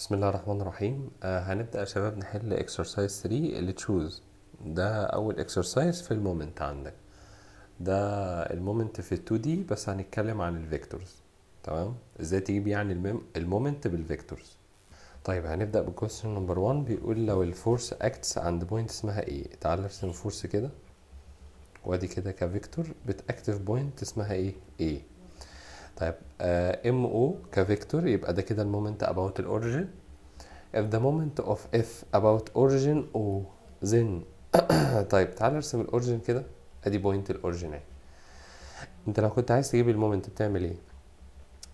بسم الله الرحمن الرحيم آه هنبدأ يا شباب نحل اكسرسايز 3 اللي تشوز ده أول اكسرسايز في المومنت عندك ده المومنت في 2 دي بس هنتكلم عن الفيكتورز تمام ازاي تجيب يعني المومنت بالفيكتورز طيب هنبدأ بالكويستشن نمبر 1 بيقول لو الفورس اكتس عند بوينت اسمها ايه تعال ارسم فورس كده وادي كده كفيكتور بتاكتف بوينت اسمها ايه ايه طيب ام آه، او كفيكتور يبقى ده كده المومنت اباوت الاوريجين if the moment of f about origin او then طيب تعالى ارسم الاوريجين كده ادي بوينت الاوريجين انت لو كنت عايز تجيب المومنت بتعمل ايه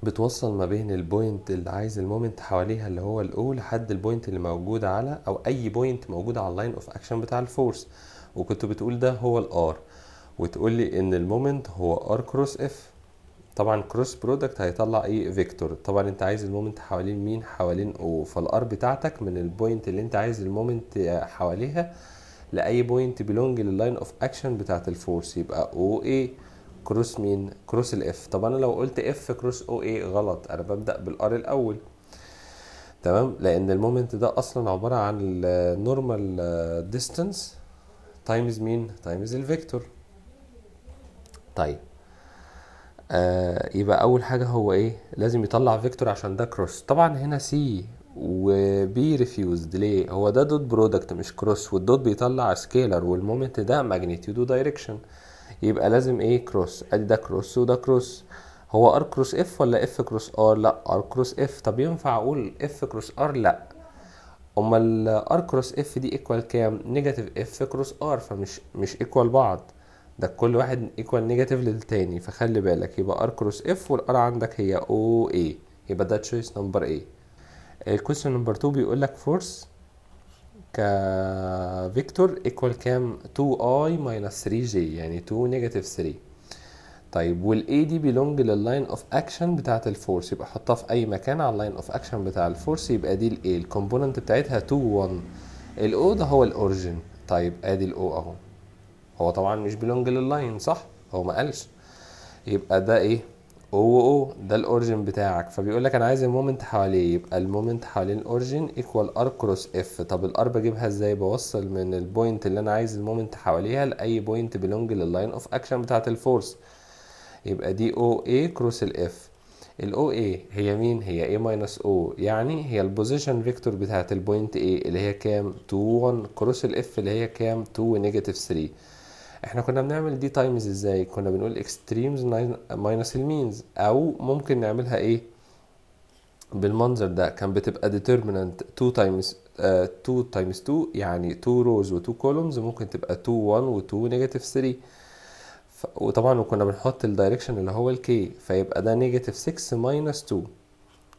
بتوصل ما بين البوينت اللي عايز المومنت حواليها اللي هو الاو لحد البوينت اللي موجود على او اي بوينت موجود على اللاين اوف اكشن بتاع الفورس وكنت بتقول ده هو الار وتقول لي ان المومنت هو ار كروس اف طبعا كروس برودكت هيطلع ايه فيكتور طبعا انت عايز المومنت حوالين مين حوالين او فالار بتاعتك من البوينت اللي انت عايز المومنت آه، حواليها لاي بوينت بيلونج لللاين اوف اكشن بتاعت الفورس يبقى او اي كروس مين كروس الاف طب انا لو قلت اف كروس او اي غلط انا ببدا بالار الاول تمام لان المومنت ده اصلا عباره عن النورمال ديستانس تايمز مين تايمز الفيكتور طيب آه يبقى اول حاجه هو ايه لازم يطلع فيكتور عشان ده كروس طبعا هنا سي وبي ريفيوزد ليه هو ده دوت برودكت مش كروس والدوت بيطلع سكيلر والمومنت ده ماجنتيود ودايركشن يبقى لازم ايه كروس ادي ده كروس وده كروس هو ار كروس اف ولا اف كروس ار لا ار كروس اف طب ينفع اقول اف كروس ار لا امال ار كروس اف دي ايكوال كام نيجاتيف اف كروس ار فمش مش ايكوال بعض ده كل واحد ايكوال نيجاتيف للتاني فخلي بالك يبقى ار كروس اف والار عندك هي او اي يبقى ده تشويس نمبر ايه الكويستشن نمبر 2 بيقول لك فورس فيكتور ايكوال كام 2 اي ماينس 3 جي يعني 2 نيجاتيف 3 طيب والاي دي بيلونج لللاين اوف اكشن بتاعت الفورس يبقى حطها في اي مكان على اللاين اوف اكشن بتاع الفورس يبقى دي الاي الكومبوننت بتاعتها 2 1 الاو ده هو الاوريجن طيب ادي الاو اهو هو طبعا مش بيلونج لللاين صح هو ما قالش يبقى ده ايه او او ده الاورجن بتاعك فبيقول لك انا عايز المومنت حواليه يبقى المومنت حوالين الاورجن ايكوال ار كروس اف طب الار بجيبها ازاي بوصل من البوينت اللي انا عايز المومنت حواليها لاي بوينت بيلونج لللاين اوف اكشن بتاعه الفورس يبقى دي او اي كروس الاف الاو اي هي مين هي اي ماينس او يعني هي البوزيشن فيكتور بتاعه البوينت اي اللي هي كام 2 1 كروس الاف اللي هي كام 2 نيجاتيف 3 احنا كنا بنعمل دي تايمز ازاي كنا بنقول اكستريمز ماينس المينز او ممكن نعملها ايه بالمنظر ده كان بتبقى ديترمينانت 2 تايمز 2 تايمز 2 يعني 2 روز و2 كولومز ممكن تبقى 2 1 و2 نيجاتيف 3 ف... وطبعا كنا بنحط الدايركشن اللي هو الكي فيبقى ده نيجاتيف 6 ماينس 2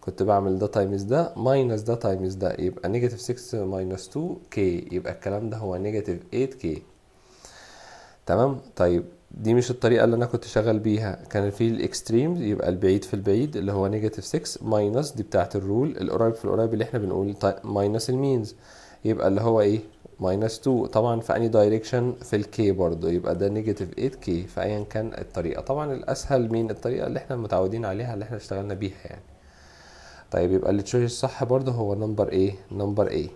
كنت بعمل ده تايمز ده ماينس ده تايمز ده يبقى نيجاتيف 6 ماينس 2 كي يبقى الكلام ده هو نيجاتيف 8 كي تمام طيب دي مش الطريقه اللي انا كنت شغال بيها كان في الاكستريم يبقى البعيد في البعيد اللي هو نيجاتيف 6 ماينس دي بتاعه الرول القريب في القريب اللي احنا بنقول ماينس المينز يبقى اللي هو ايه ماينس 2 طبعا في اني دايركشن في الكي برضه يبقى ده نيجاتيف 8 كي فايا كان الطريقه طبعا الاسهل مين الطريقه اللي احنا متعودين عليها اللي احنا اشتغلنا بيها يعني طيب يبقى التشويس الصح برضه هو نمبر ايه نمبر ايه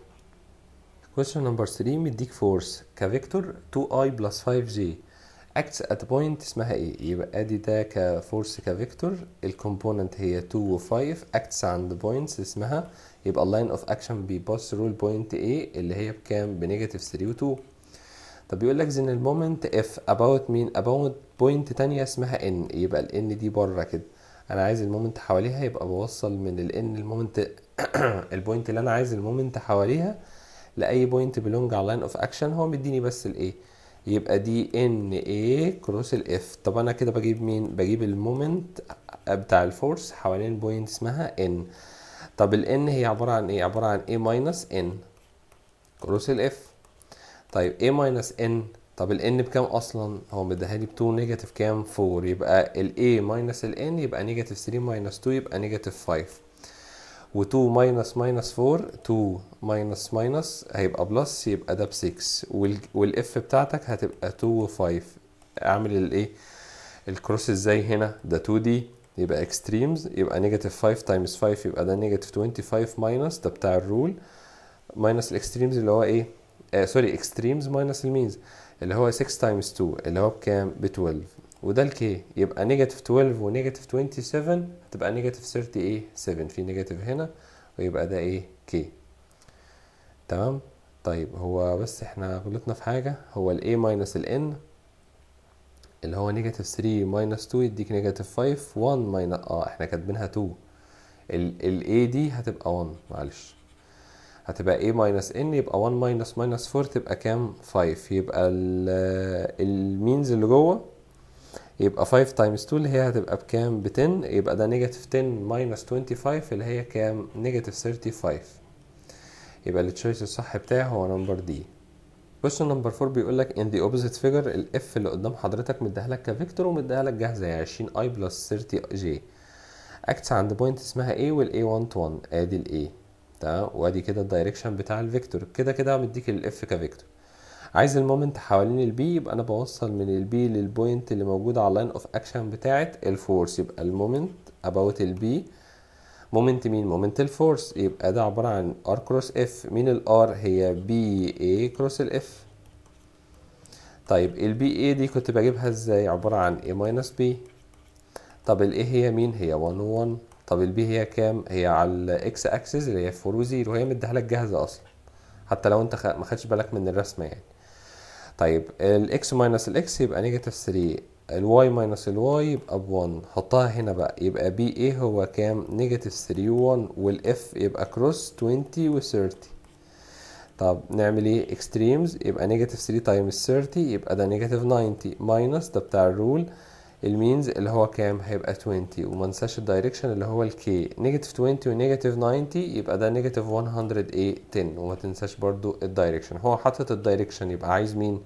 question number 3 مديك فورس كفيكتور 2i plus 5j acts at point اسمها ايه يبقى ادي ده كفورس كفيكتور الكومبوننت هي 2 و5 acts عند points اسمها يبقى اللاين اوف اكشن بيباس رول بوينت A اللي هي بكام بنيجاتيف 3 و 2 طب بيقول لك ان المومنت اف اباوت مين اباوت بوينت تانية اسمها ان يبقى الان دي بره كده انا عايز المومنت حواليها يبقى بوصل من الان المومنت البوينت اللي انا عايز المومنت حواليها لاي بوينت بيلونج على لاين اوف اكشن هو مديني بس الايه يبقى دي ان اي كروس الاف طب انا كده بجيب مين بجيب المومنت بتاع الفورس حوالين بوينت اسمها ان طب الان هي عباره عن ايه عباره عن اي ماينس ان كروس الاف طيب اي ماينس ان طب الان بكام اصلا هو مديها لي ب 2 نيجاتيف كام 4 يبقى الاي ماينس الان يبقى نيجاتيف 3 ماينس 2 يبقى نيجاتيف 5 و2 ماينس ماينس 4 2 ماينس ماينس هيبقى بلس يبقى ده ب 6 والاف بتاعتك هتبقى 2 و5 اعمل الايه الكروس ازاي هنا ده 2 دي يبقى اكستريمز يبقى نيجاتيف 5 تايمز 5 يبقى ده نيجاتيف 25 ماينس ده بتاع الرول ماينس الاكستريمز اللي هو ايه سوري اكستريمز ماينس المينز اللي هو 6 تايمز 2 اللي هو بكام ب 12 وده الكي يبقى نيجاتيف 12 ونيجاتيف 27 تبقى نيجاتيف 30 ايه 7 في نيجاتيف هنا ويبقى ده ايه كي تمام طيب هو بس احنا غلطنا في حاجة هو الاي ماينس الان N اللي هو نيجاتيف 3 ماينس 2 يديك نيجاتيف 5 1 ماينس اه احنا كاتبينها 2 الاي دي هتبقى 1 معلش هتبقى A ماينس N يبقى 1 ماينس ماينس 4 تبقى كام 5 يبقى المينز اللي جوه يبقى 5 تايمز 2 اللي هي هتبقى بكام ب 10 يبقى ده نيجاتيف 10 ماينس 25 اللي هي كام نيجاتيف 35 يبقى التشويس الصح بتاعي هو نمبر دي بص نمبر 4 بيقول لك ان ذا اوبوزيت فيجر الاف اللي قدام حضرتك مديها لك كفيكتور ومديها لك جاهزه هي 20 اي بلس 30 جي اكتس عند بوينت اسمها A والاي 1 تو 1 ادي الاي تمام وادي كده الدايركشن بتاع الفيكتور كده كده مديك الاف كفيكتور عايز المومنت حوالين البي يبقى انا بوصل من البي للبوينت اللي موجوده على اللاين اوف اكشن بتاعه الفورس يبقى المومنت اباوت البي مومنت مين مومنت الفورس يبقى ده عباره عن ار كروس اف مين الار هي بي اي كروس الاف طيب البي اي دي كنت بجيبها ازاي عباره عن اي ماينس بي طب الاي هي مين هي 1 1 طب البي هي كام هي على الاكس اكسس اللي هي 4 0 وهي مديها لك جاهزه اصلا حتى لو انت ما خدتش بالك من الرسمه يعني طيب الاكس ماينس الاكس يبقى نيجاتيف 3 الواي ماينس الواي يبقى ب 1 حطها هنا بقى يبقى بي ايه هو كام نيجاتيف 3 1 والاف يبقى كروس 20 و30 طب نعمل ايه اكستريمز يبقى نيجاتيف 3 تايمز 30 يبقى ده نيجاتيف 90 ماينس ده بتاع الرول المينز اللي هو كام هيبقى 20 وما ننساش الدايركشن اللي هو الكي نيجاتيف 20 ونيجاتيف 90 يبقى ده نيجاتيف 100 ايه 10 وما تنساش برضو الدايركشن هو حاطط الدايركشن يبقى عايز مين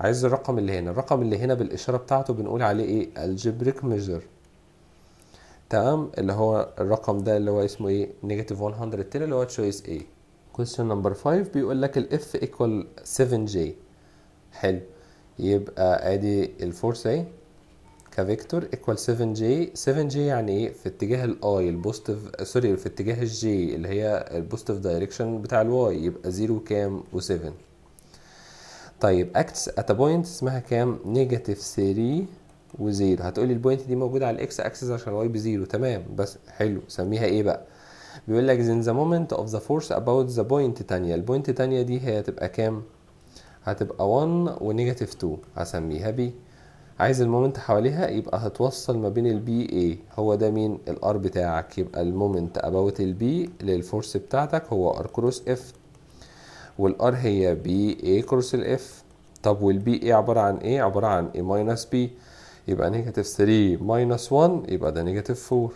عايز الرقم اللي هنا الرقم اللي هنا بالاشاره بتاعته بنقول عليه ايه الجبريك ميجر تمام اللي هو الرقم ده اللي هو اسمه ايه نيجاتيف 110 اللي هو تشويس ايه question نمبر 5 بيقول لك الاف ايكوال 7 جي حلو يبقى ادي الفورس ايه كفيكتور ايكوال 7 جي 7 جي يعني ايه في اتجاه الاي البوزيتيف سوري في اتجاه الجي اللي هي البوزيتيف دايركشن بتاع الواي يبقى 0 كام و7 طيب اكتس ات بوينت اسمها كام نيجاتيف 3 و0 هتقولي البوينت دي موجوده على الاكس اكسس عشان الواي بزيرو تمام بس حلو سميها ايه بقى بيقول لك in ذا مومنت اوف ذا فورس about ذا بوينت تانية البوينت تانية دي هي هتبقى كام هتبقى 1 ونيجاتيف 2 هسميها بي عايز المومنت حواليها يبقى هتوصل ما بين البي اي هو ده مين الار بتاعك يبقى المومنت اباوت البي للفورس بتاعتك هو ار كروس اف والار هي بي اي كروس الاف طب والبي اي عباره عن ايه عباره عن اي ماينس بي يبقى نيجاتيف 3 ماينس 1 يبقى ده نيجاتيف 4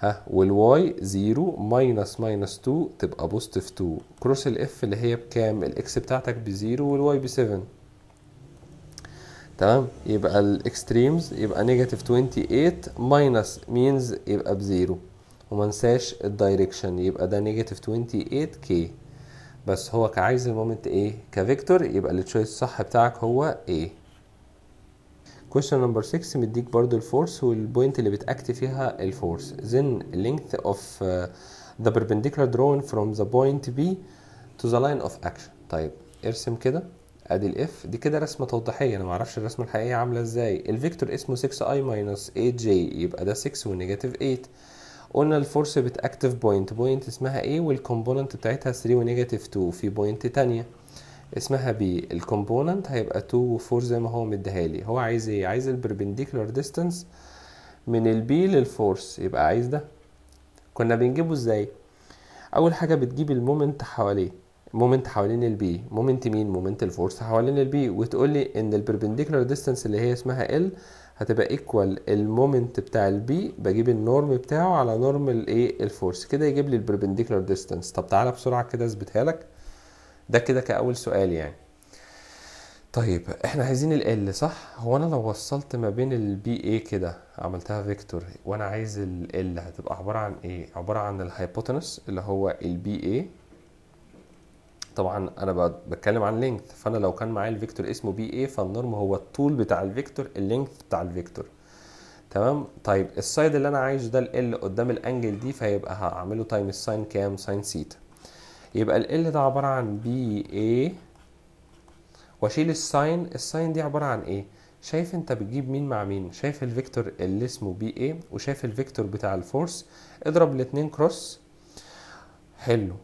ها والواي 0 ماينس ماينس 2 تبقى بوزيتيف 2 كروس الاف اللي هي بكام الاكس بتاعتك ب 0 والواي ب 7 تمام يبقى الاكستريمز يبقى نيجاتيف 28 ماينس مينز يبقى بزيرو وما انساش الدايركشن يبقى ده نيجاتيف 28 كي بس هو كعايز المومنت ايه كفيكتور يبقى التشويس الصح بتاعك هو ايه كويشن نمبر 6 مديك برضو الفورس والبوينت اللي بتاكت فيها الفورس then لينث اوف ذا بيربنديكولار درون فروم ذا بوينت بي تو ذا لاين اوف اكشن طيب ارسم كده ادي الاف دي كده رسمه توضيحيه انا ما اعرفش الرسمه الحقيقيه عامله ازاي الفيكتور اسمه 6 اي 8 جي يبقى ده 6 ونيجاتيف 8 قلنا الفورس بتاكتف بوينت بوينت اسمها ايه والكومبوننت بتاعتها 3 ونيجاتيف 2 في بوينت تانية اسمها بي الكومبوننت هيبقى 2 و 4 زي ما هو مديها لي هو عايز ايه عايز البربنديكولار ديستانس من البي للفورس يبقى عايز ده كنا بنجيبه ازاي اول حاجه بتجيب المومنت حواليه مومنت حوالين البي مومنت مين مومنت الفورس حوالين البي وتقول لي ان البربنديكولار ديستانس اللي هي اسمها ال هتبقى ايكوال المومنت بتاع البي بجيب النورم بتاعه على نورم الايه الفورس كده يجيب لي البربنديكولار ديستانس طب تعالى بسرعه كده اثبتها لك ده كده كاول سؤال يعني طيب احنا عايزين ال صح هو انا لو وصلت ما بين البي اي كده عملتها فيكتور وانا عايز ال هتبقى عباره عن ايه عباره عن الهايبوتنس اللي هو البي اي طبعا انا بتكلم عن لينث فانا لو كان معايا الفيكتور اسمه بي اي فالنورم هو الطول بتاع الفيكتور اللينث بتاع الفيكتور تمام طيب السايد اللي انا عايش ده ال قدام الانجل دي فهيبقى هعمله تايم الساين كام ساين سيتا يبقى ال ده عباره عن بي اي واشيل الساين الساين دي عباره عن ايه شايف انت بتجيب مين مع مين شايف الفيكتور اللي اسمه بي اي وشايف الفيكتور بتاع الفورس اضرب الاثنين كروس حلو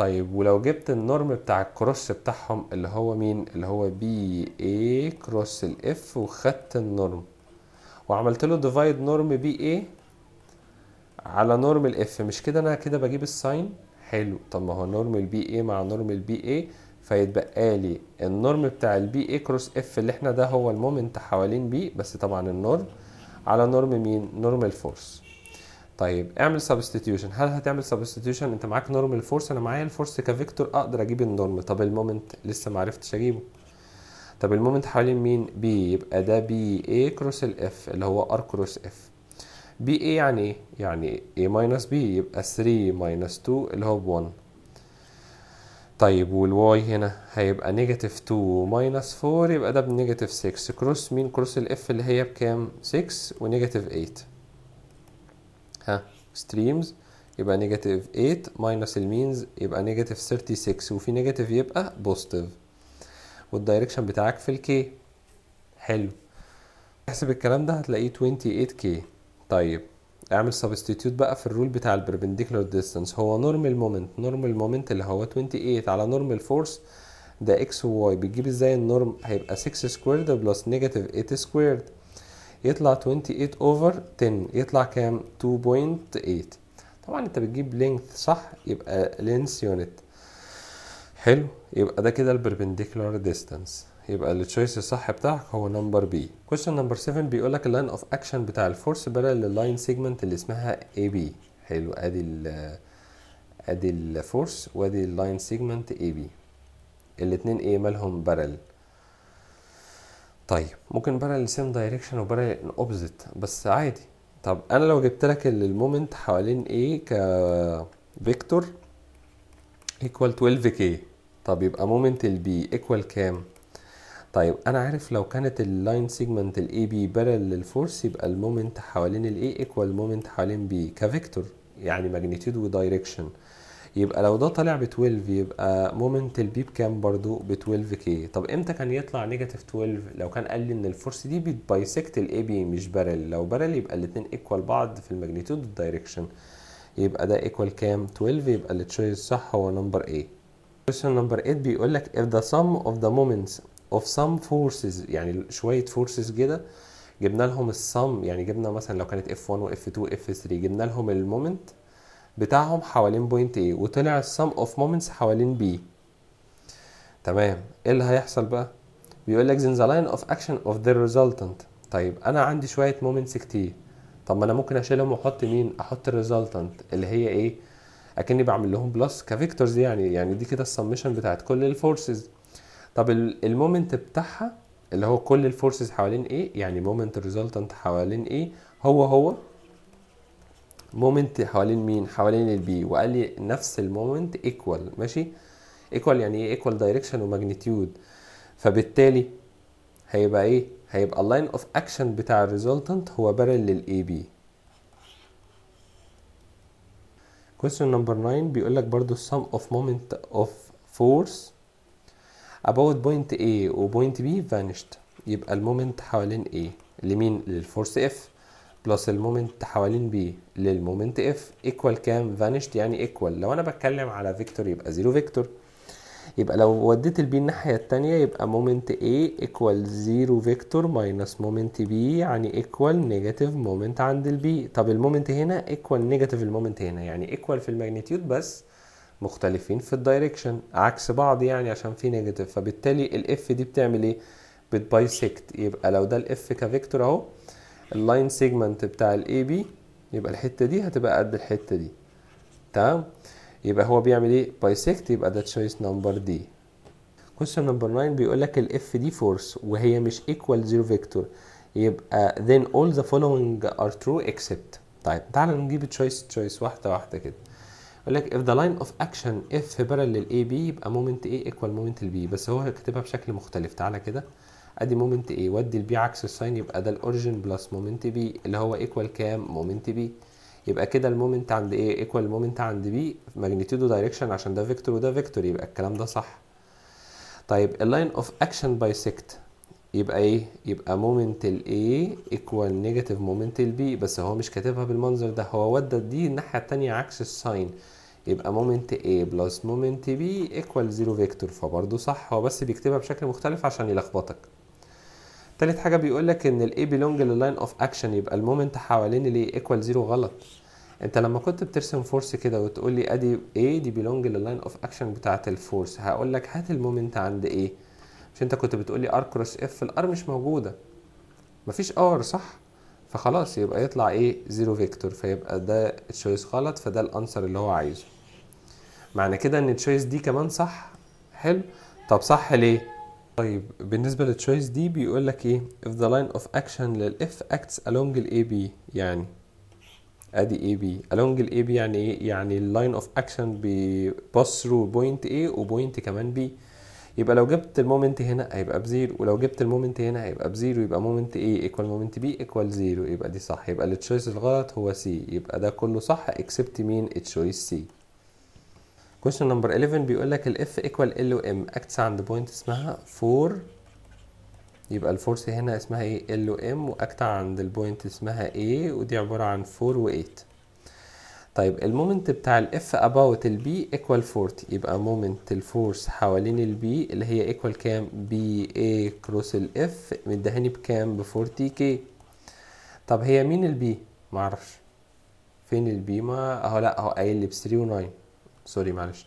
طيب ولو جبت النورم بتاع الكروس بتاعهم اللي هو مين اللي هو بي اي كروس الاف وخدت النورم وعملت له ديفايد نورم بي اي على نورم الاف مش كده انا كده بجيب الساين حلو طب ما هو نورم البي اي مع نورم البي اي فيتبقى لي النورم بتاع البي اي كروس اف اللي احنا ده هو المومنت حوالين بي بس طبعا النورم على نورم مين نورم الفورس طيب اعمل سبستيوشن هل هتعمل سبستيوشن انت معاك نورم الفورس انا معايا الفورس كفيكتور اقدر اجيب النورم طب المومنت لسه ما عرفتش اجيبه طب المومنت حوالين مين بي يبقى ده بي اي كروس الاف اللي هو ار كروس اف بي اي يعني ايه يعني اي ماينس بي يبقى 3 ماينس 2 اللي هو ب 1 طيب والواي هنا هيبقى نيجاتيف 2 ماينس 4 يبقى ده بنيجاتيف 6 كروس مين كروس الاف اللي هي بكام 6 ونيجاتيف 8 ها ستريمز يبقى نيجاتيف 8 ماينس المينز يبقى نيجاتيف 36 وفي نيجاتيف يبقى بوزيتيف والدايركشن بتاعك في الكي حلو احسب الكلام ده هتلاقيه 28k طيب اعمل سبستيتيوت بقى في الرول بتاع البربنديكولار ديستانس هو نورمال مومنت نورمال مومنت اللي هو 28 على نورمال فورس ده اكس وواي بتجيب ازاي النورم هيبقى 6 سكويرد بلس نيجاتيف 8 سكويرد يطلع 28 اوفر 10 يطلع كام 2.8 طبعا انت بتجيب لينث صح يبقى لينس يونت حلو يبقى ده كده البربنديكولار ديستانس يبقى التشويس الصح بتاعك هو نمبر بي كويشن نمبر 7 بيقول لك اللاين اوف اكشن بتاع الفورس بارل لللاين سيجمنت اللي اسمها اي بي حلو ادي ال ادي الفورس وادي اللاين سيجمنت اي بي الاتنين ايه مالهم بارل طيب ممكن بارل سيم دايركشن وبارل اوبزيت بس عادي طب انا لو جبت لك المومنت حوالين ايه ك فيكتور ايكوال 12 كي طب يبقى مومنت البي ايكوال كام طيب انا عارف لو كانت اللاين سيجمنت الاي بي بارل للفورس يبقى المومنت حوالين الاي ايكوال مومنت حوالين بي كفيكتور يعني ماجنتيود ودايركشن يبقى لو ده طالع ب 12 يبقى مومنت البي بكام برضو ب 12 كي طب امتى كان يطلع نيجاتيف 12 لو كان قال لي ان الفورس دي بتبايسكت الاي بي مش بارل لو بارل يبقى الاثنين ايكوال بعض في الماجنيتود والدايركشن يبقى ده ايكوال كام 12 يبقى التشويس الصح هو نمبر A question number 8 بيقول لك if the sum of the moments of some forces يعني شويه forces كده جبنا لهم السم يعني جبنا مثلا لو كانت F1 و F2 و F3 جبنا لهم المومنت بتاعهم حوالين بوينت A وطلع السم اوف مومنتس حوالين B تمام ايه اللي هيحصل بقى بيقول لك ذا لاين اوف اكشن اوف ذا ريزلتنت طيب انا عندي شويه مومنتس كتير طب ما انا ممكن اشيلهم واحط مين احط الريزلتنت اللي هي ايه اكني بعمل لهم بلس كفيكتورز يعني يعني دي كده السمشن بتاعت كل الفورسز طب المومنت بتاعها اللي هو كل الفورسز حوالين ايه يعني مومنت الريزلتنت حوالين ايه هو هو مومنت حوالين مين حوالين البي وقال لي نفس المومنت ايكوال ماشي ايكوال يعني ايه ايكوال دايركشن وماجنتيود فبالتالي هيبقى ايه هيبقى اللاين اوف اكشن بتاع الريزلتنت هو بارل للاي بي question number 9 بيقول لك برضو sum of moment of force about point A و point B vanished يبقى المومنت حوالين A لمين للفورس F بلس المومنت حوالين بي للمومنت اف ايكوال كام فانشت يعني ايكوال لو انا بتكلم على فيكتور يبقى زيرو فيكتور يبقى لو وديت البي الناحية التانية يبقى مومنت A ايكوال زيرو فيكتور ماينس مومنت B يعني ايكوال نيجاتيف مومنت عند البي طب المومنت هنا ايكوال نيجاتيف المومنت هنا يعني ايكوال في الماجنتيود بس مختلفين في الدايركشن عكس بعض يعني عشان في نيجاتيف فبالتالي الاف دي بتعمل ايه؟ بتبايسكت يبقى لو ده الاف كفيكتور اهو اللاين سيجمنت بتاع الاي بي يبقى الحته دي هتبقى قد الحته دي تمام يبقى هو بيعمل ايه بايسكت يبقى ده تشويس نمبر دي question نمبر 9 بيقول لك الاف دي فورس وهي مش ايكوال زيرو فيكتور يبقى then all the following are true except طيب تعالى نجيب تشويس تشويس واحده واحده كده يقول لك if the line of action f parallel A B يبقى مومنت A equal مومنت B بس هو كاتبها بشكل مختلف تعالى كده ادي مومنت ايه ودي البي عكس الساين يبقى ده الاوريجن بلس مومنت بي اللي هو ايكوال كام مومنت بي يبقى كده المومنت عند ايه ايكوال المومنت عند بي ماجنتيود ودايركشن عشان ده فيكتور وده فيكتور يبقى الكلام ده صح طيب اللاين اوف اكشن بايسكت يبقى ايه يبقى مومنت الاي ايكوال نيجاتيف مومنت البي بس هو مش كاتبها بالمنظر ده هو ودى دي الناحيه الثانيه عكس الساين يبقى مومنت A بلس مومنت B ايكوال زيرو فيكتور فبرضه صح هو بس بيكتبها بشكل مختلف عشان يلخبطك تالت حاجه بيقول لك ان الاي بيلونج لللاين اوف اكشن يبقى المومنت حوالين الاي ايكوال زيرو غلط انت لما كنت بترسم فورس كده وتقول لي ادي ايه دي بيلونج لللاين اوف اكشن بتاعه الفورس هقول لك هات المومنت عند ايه مش انت كنت بتقول لي ار كروس اف الار مش موجوده مفيش ار صح فخلاص يبقى يطلع ايه زيرو فيكتور فيبقى ده التشويس غلط فده الانسر اللي هو عايزه معنى كده ان التشويس دي كمان صح حلو طب صح ليه طيب بالنسبة للتشويس دي بيقول لك ايه if the line of action للإف acts along ال AB يعني ادي AB along ال AB يعني ايه يعني ال line of action pass through point A point كمان B يبقى لو جبت المومنت هنا هيبقى بزيرو ولو جبت المومنت هنا هيبقى بزيرو يبقى مومنت A ايكوال مومنت B equal زيرو يبقى دي صح يبقى التشويس الغلط هو C يبقى ده كله صح اكسبت مين التشويس C question number 11 بيقول لك الاف ايكوال ال وام اكتس عند بوينت اسمها 4 يبقى الفورس هنا اسمها ايه ال وام واكتا عند البوينت اسمها A ودي عباره عن 4 و8 طيب المومنت بتاع الاف اباوت البي ايكوال 40 يبقى مومنت الفورس حوالين البي اللي هي ايكوال كام بي اي كروس الاف مدهاني بكام ب 40 كي طب هي مين البي معرفش فين البي ما اهو لا اهو قايل لي ب 3 و9 سوري معلش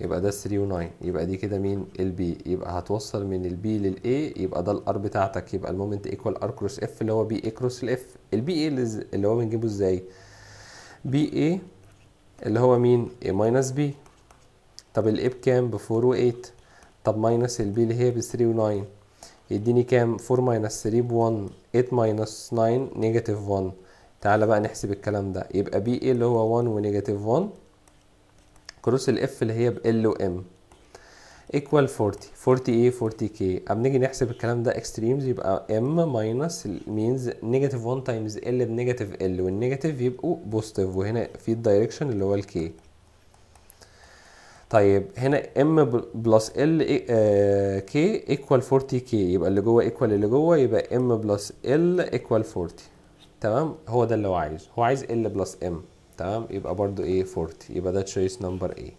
يبقى ده 3 و9 يبقى دي كده مين البي يبقى هتوصل من البي للاي يبقى ده الار بتاعتك يبقى المومنت ايكوال ار كروس اف اللي هو بي اي كروس الاف البي اي اللي هو بنجيبه ازاي بي اي اللي هو مين اي ماينس بي طب الاي بكام ب 4 و8 طب ماينس البي اللي هي ب 3 و9 يديني كام 4 ماينس 3 ب 1 8 ماينس 9 نيجاتيف 1 تعالى بقى نحسب الكلام ده يبقى بي اي اللي هو 1 ونيجاتيف 1 كروس الاف اللي هي ب و ام ايكوال 40 40 ايه 40 كي اما نيجي نحسب الكلام ده اكستريمز يبقى ام ماينس مينز نيجاتيف 1 تايمز ال بنيجاتيف ال والنيجاتيف يبقوا بوزيتيف وهنا في الدايركشن اللي هو الكي طيب هنا ام بلس ال كي ايكوال 40 كي يبقى اللي جوه ايكوال اللي جوه يبقى ام بلس ال ايكوال 40 تمام هو ده اللي هو عايزه هو عايز ال بلس ام تمام يبقى برضو ايه 40 يبقى ده تشويس نمبر ايه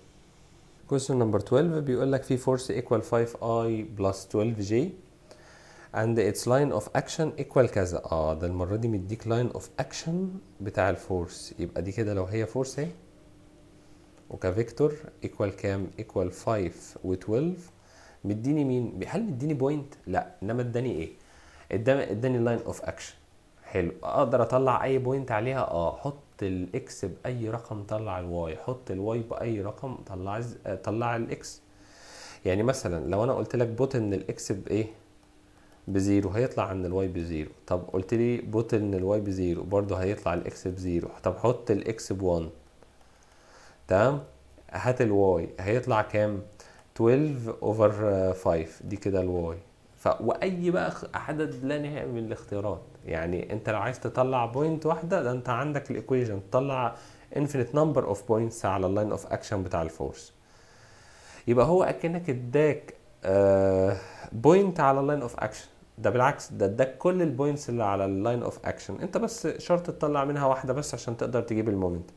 question number 12 بيقول لك في force equal 5i plus 12j and its line of action equal كذا اه ده المرة دي مديك line of action بتاع الفورس يبقى دي كده لو هي فورس اهي وكفيكتور equal كام equal 5 و 12 مديني مين هل مديني بوينت لا انما اداني ايه اداني line اوف اكشن حلو اقدر اطلع اي بوينت عليها اه احط حط الاكس باي رقم طلع الواي حط الواي باي رقم طلع طلع الاكس يعني مثلا لو انا قلت لك بوت ان الاكس بايه بزيرو هيطلع ان الواي بزيرو طب قلت لي بوت ان الواي بزيرو برضه هيطلع الاكس بزيرو طب حط الاكس ب1 تمام هات الواي هيطلع كام 12 اوفر 5 دي كده الواي واي بقى عدد لا نهائي من الاختيارات يعني انت لو عايز تطلع بوينت واحده ده انت عندك الايكويجن تطلع انفينيت نمبر اوف بوينتس على اللاين اوف اكشن بتاع الفورس يبقى هو اكنك اداك بوينت آه، على اللاين اوف اكشن ده بالعكس ده اداك كل البوينتس اللي على اللاين اوف اكشن انت بس شرط تطلع منها واحده بس عشان تقدر تجيب المومنت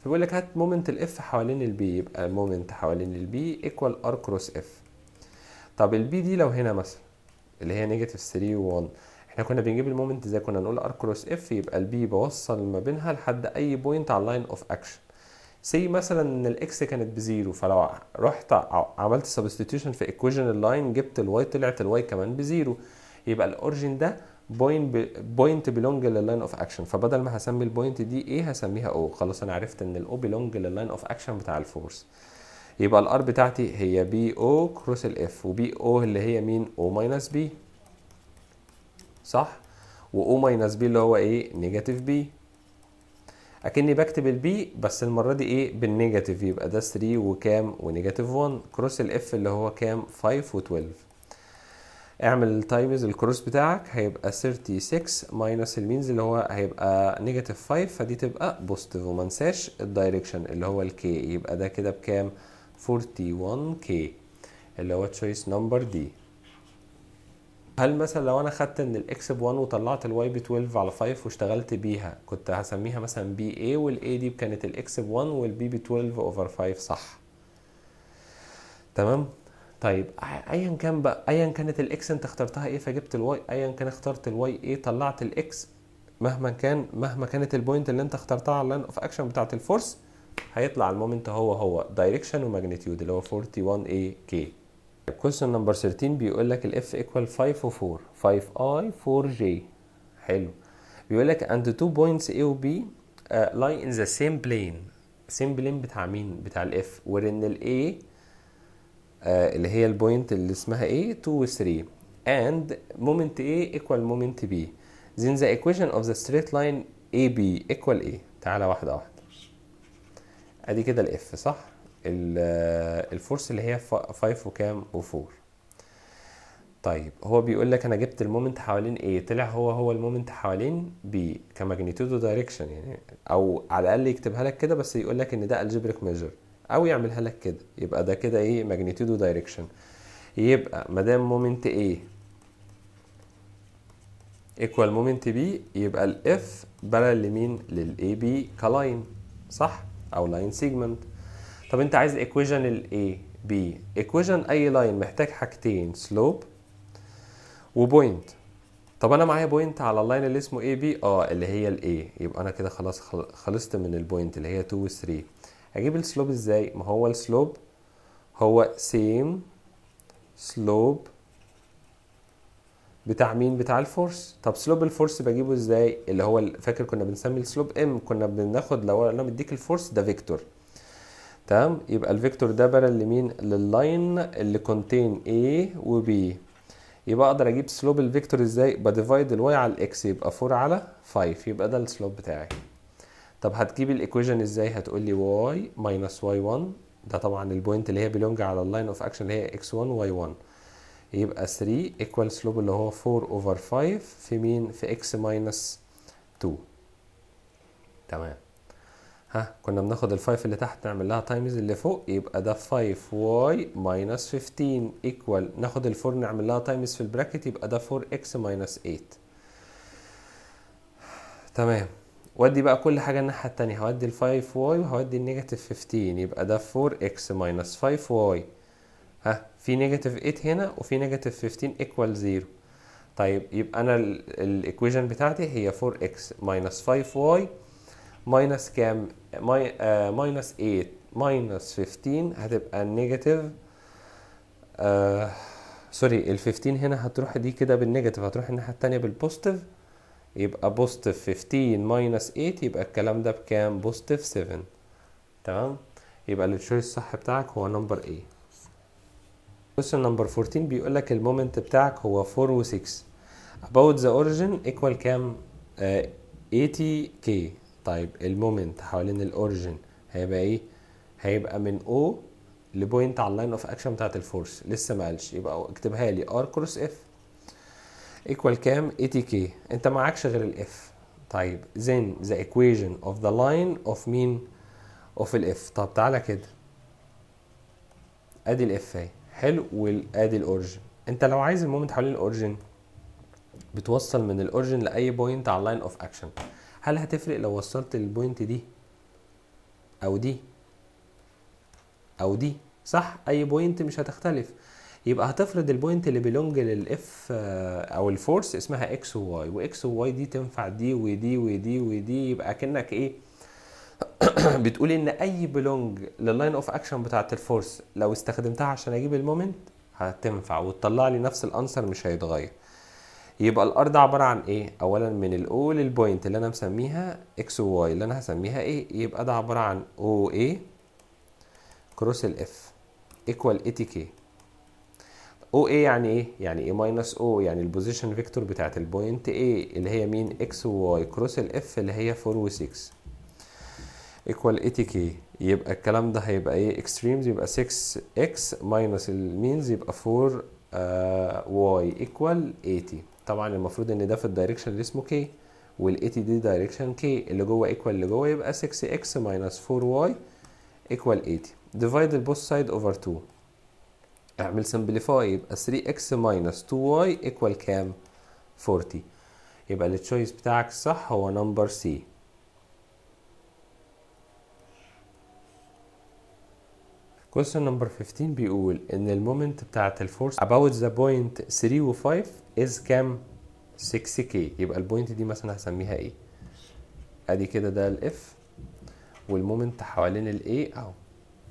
فبيقول لك هات مومنت الاف حوالين البي يبقى مومنت حوالين البي ايكوال ار كروس اف طب البي دي لو هنا مثلا اللي هي نيجاتيف 3 و1 احنا كنا بنجيب المومنت زي كنا نقول ار كروس اف يبقى البي بوصل ما بينها لحد اي بوينت على اللاين اوف اكشن سي مثلا ان الاكس كانت بزيرو فلو رحت عملت سبستيتيوشن في ايكويشن اللاين جبت الواي طلعت الواي كمان بزيرو يبقى الاورجن ده بوينت بوينت بيلونج لللاين اوف اكشن فبدل ما هسمي البوينت دي ايه هسميها او خلاص انا عرفت ان الاو بيلونج لللاين اوف اكشن بتاع الفورس يبقى الار بتاعتي هي بي او كروس الاف وبي او اللي هي مين او ماينس بي صح واو ماينس B اللي هو ايه نيجاتيف بي اكني بكتب البي بس المره دي ايه بالنيجاتيف يبقى ده 3 وكام ونيجاتيف 1 كروس الاف اللي هو كام 5 و12 اعمل تايمز الكروس بتاعك هيبقى 36 ماينس المينز اللي هو هيبقى نيجاتيف 5 فدي تبقى بوزيتيف وما انساش الدايركشن اللي هو الكي يبقى ده كده بكام 41 كي اللي هو تشويس نمبر دي هل مثلا لو انا خدت من الاكس ب1 وطلعت الواي ب 12 على 5 واشتغلت بيها كنت هسميها مثلا بي اي والاي دي كانت الاكس ب1 والبي ب 12 اوفر 5 صح تمام طيب ايا كان بقى ايا كانت الاكس انت اخترتها ايه فجبت الواي ايا كان اخترت الواي ايه طلعت الاكس مهما كان مهما كانت البوينت اللي انت اخترتها على اللاين اوف اكشن بتاعت الفورس هيطلع المومنت هو هو دايركشن وماجنتيود اللي هو 41 اي كي الكويستشن نمبر 13 بيقول لك الاف ايكوال 5 و 4 5i 4j حلو بيقول لك and two points A و B uh, lie in the same plane same plane بتاع مين بتاع الاف wherein الاي uh, اللي هي البوينت اللي اسمها A 2 و 3 and moment A equal moment B then the equation of the straight line AB equal A تعالى واحدة واحدة ادي كده الاف صح الفورس اللي هي 5 وكام و4 طيب هو بيقول لك انا جبت المومنت حوالين ايه طلع هو هو المومنت حوالين بي كماجنيتود ودايركشن يعني او على الاقل يكتبها لك كده بس يقول لك ان ده الجبريك ميجر او يعملها لك كده يبقى ده كده ايه ماجنيتود ودايركشن يبقى ما دام مومنت ايه ايكوال مومنت بي يبقى الاف بلل لمين للاي بي كلاين صح او لاين سيجمنت طب انت عايز ايكويجن الاي بي ايكويجن اي لاين محتاج حاجتين سلوب وبوينت طب انا معايا بوينت على اللاين اللي اسمه اي بي اه اللي هي الاي يبقى انا كده خلاص خلصت من البوينت اللي هي 2 و 3 اجيب السلوب ازاي ما هو السلوب هو سيم سلوب بتاع مين بتاع الفورس طب سلوب الفورس بجيبه ازاي اللي هو فاكر كنا بنسمي السلوب ام كنا بناخد لو انا مديك الفورس ده فيكتور تمام يبقى الفيكتور ده بارل لمين لللاين اللي كونتين A و B يبقى اقدر اجيب سلوب الفيكتور ازاي بديفايد الواي على الاكس يبقى 4 على 5 يبقى ده السلوب بتاعي طب هتجيب الايكويشن ازاي هتقول لي واي ماينس واي 1 ده طبعا البوينت اللي هي بيلونج على اللاين اوف اكشن اللي هي اكس 1 واي 1 يبقى 3 ايكوال سلوب اللي هو 4 اوفر 5 في مين في اكس ماينس 2 تمام ها كنا بناخد ال 5 اللي تحت نعمل لها تايمز اللي فوق يبقى ده 5 y ماينس 15 ايكوال ناخد ال 4 نعمل لها تايمز في البراكت يبقى ده 4 x ماينس 8 تمام ودي بقى كل حاجه الناحيه الثانيه هودي ال 5 y وهودي النيجاتيف 15 يبقى ده 4 x ماينس 5 y ها في نيجاتيف 8 هنا وفي نيجاتيف 15 ايكوال 0 طيب يبقى انا الايكويجن بتاعتي هي 4 x ماينس 5 y ماينس كام ماينس 8 ماينس 15 هتبقى النيجاتيف سوري uh, ال 15 هنا هتروح دي كده بالنيجاتيف هتروح الناحيه التانيه بالبوزيتيف يبقى بوزيتيف 15 ماينس 8 يبقى الكلام ده بكام بوزيتيف 7 تمام يبقى التشويس الصح بتاعك هو نمبر A question number 14 بيقول لك المومنت بتاعك هو 4 و 6 about the origin equal كام uh, 80 k طيب المومنت حوالين الاوريجن هيبقى ايه هيبقى من او لبوينت على اللاين اوف اكشن بتاعت الفورس لسه ما قالش يبقى اكتبها لي ار كروس اف ايكوال كام اي تي كي انت معكش غير الاف طيب then the equation of the line of مين of الاف طب تعالى كده ادي الاف اهي حلو وادي الاوريجن انت لو عايز المومنت حوالين الاوريجن بتوصل من الاوريجن لاي بوينت على اللاين اوف اكشن هل هتفرق لو وصلت البوينت دي او دي او دي صح اي بوينت مش هتختلف يبقى هتفرض البوينت اللي بيلونج للاف آه، او الفورس اسمها اكس وواي واكس وواي دي تنفع دي ودي ودي ودي يبقى كانك ايه بتقول ان اي بلونج لللاين اوف اكشن بتاعه الفورس لو استخدمتها عشان اجيب المومنت هتنفع وتطلع لي نفس الانسر مش هيتغير يبقى الارض عباره عن ايه اولا من الاو للبوينت اللي انا مسميها اكس واي اللي انا هسميها ايه يبقى ده عباره عن او اي كروس الاف ايكوال اي تي كي او اي يعني ايه يعني ايه ماينس او يعني البوزيشن فيكتور بتاعت البوينت ايه اللي هي مين اكس واي كروس الاف اللي هي 4 و6 ايكوال اي تي كي يبقى الكلام ده هيبقى ايه اكستريمز يبقى 6 اكس ماينس المينز يبقى 4 واي ايكوال 80 طبعا المفروض ان ده في الدايركشن اللي اسمه كي والاي تي دي دايركشن كي اللي جوه ايكوال اللي جوه يبقى 6 اكس ماينس 4 واي ايكوال 80 ديفايد البوث سايد اوفر 2 اعمل سمبليفاي يبقى 3 اكس ماينس 2 واي ايكوال كام 40 يبقى التشويس بتاعك الصح هو نمبر سي question number 15 بيقول ان المومنت بتاعت الفورس about the point 3 و5 is كام 6k يبقى البوينت دي مثلا هسميها ايه ادي كده ده الاف والمومنت حوالين الاي اهو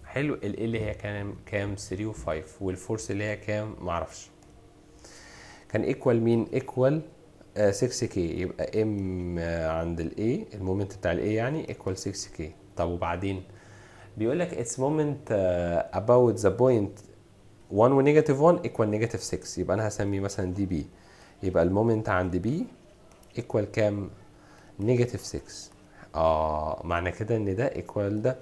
حلو الاي اللي هي كام كام 3 و5 والفورس اللي هي كام معرفش كان ايكوال مين ايكوال 6k يبقى ام عند الاي المومنت بتاع الاي يعني ايكوال 6k طب وبعدين بيقول لك اتس مومنت اباوت ذا بوينت 1 ونيجاتيف 1 ايكوال نيجاتيف 6 يبقى انا هسمي مثلا دي بي يبقى المومنت عند بي ايكوال كام نيجاتيف 6 اه معنى كده ان ده ايكوال ده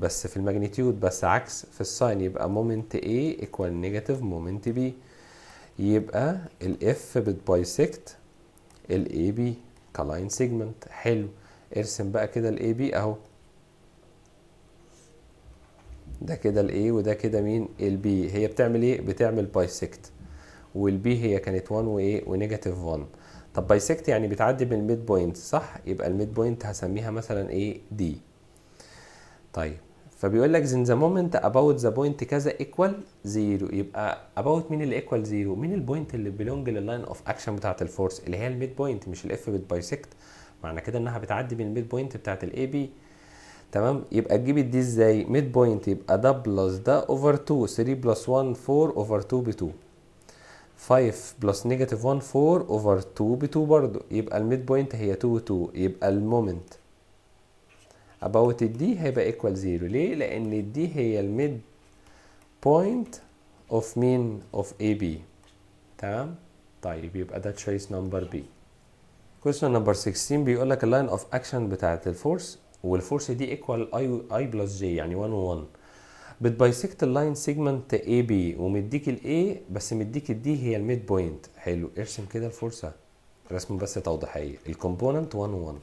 بس في الماجنتيود بس عكس في الساين يبقى مومنت A ايكوال نيجاتيف مومنت B يبقى الاف بتبايسكت الاي بي كلاين سيجمنت حلو ارسم بقى كده الاي بي اهو ده كده الاي وده كده مين البي هي بتعمل ايه بتعمل بايسكت والبي هي كانت 1 وايه ونيجاتيف 1 طب بايسكت يعني بتعدي من الميد بوينت صح يبقى الميد بوينت هسميها مثلا ايه دي طيب فبيقول لك زين ذا مومنت اباوت ذا بوينت كذا ايكوال زيرو يبقى اباوت مين اللي ايكوال زيرو مين البوينت اللي بيلونج لللاين اوف اكشن بتاعه الفورس اللي هي الميد بوينت مش الاف بتبايسكت معنى كده انها بتعدي من الميد بوينت بتاعه الاي بي تمام يبقى تجيب دي ازاي ميد بوينت يبقى ده بلس ده اوفر 2 3 بلس 1 4 اوفر 2 ب 2 5 بلس نيجاتيف 1 4 اوفر 2 ب 2 برضه يبقى الميد بوينت هي 2 2 يبقى المومنت about دي هيبقى ايكوال 0 ليه لان دي هي الميد بوينت اوف مين اوف اي بي تمام طيب يبقى ده تشويس نمبر بي question number 16 بيقول لك اللاين اوف اكشن بتاعت الفورس والفورس دي ايكوال اي اي بلس جي يعني 1 و 1 بتبايسكت اللاين سيجمنت اي بي ومديك الاي بس مديك الدي هي الميد بوينت حلو ارسم كده الفرصه رسم بس توضيحيه الكومبوننت 1 و 1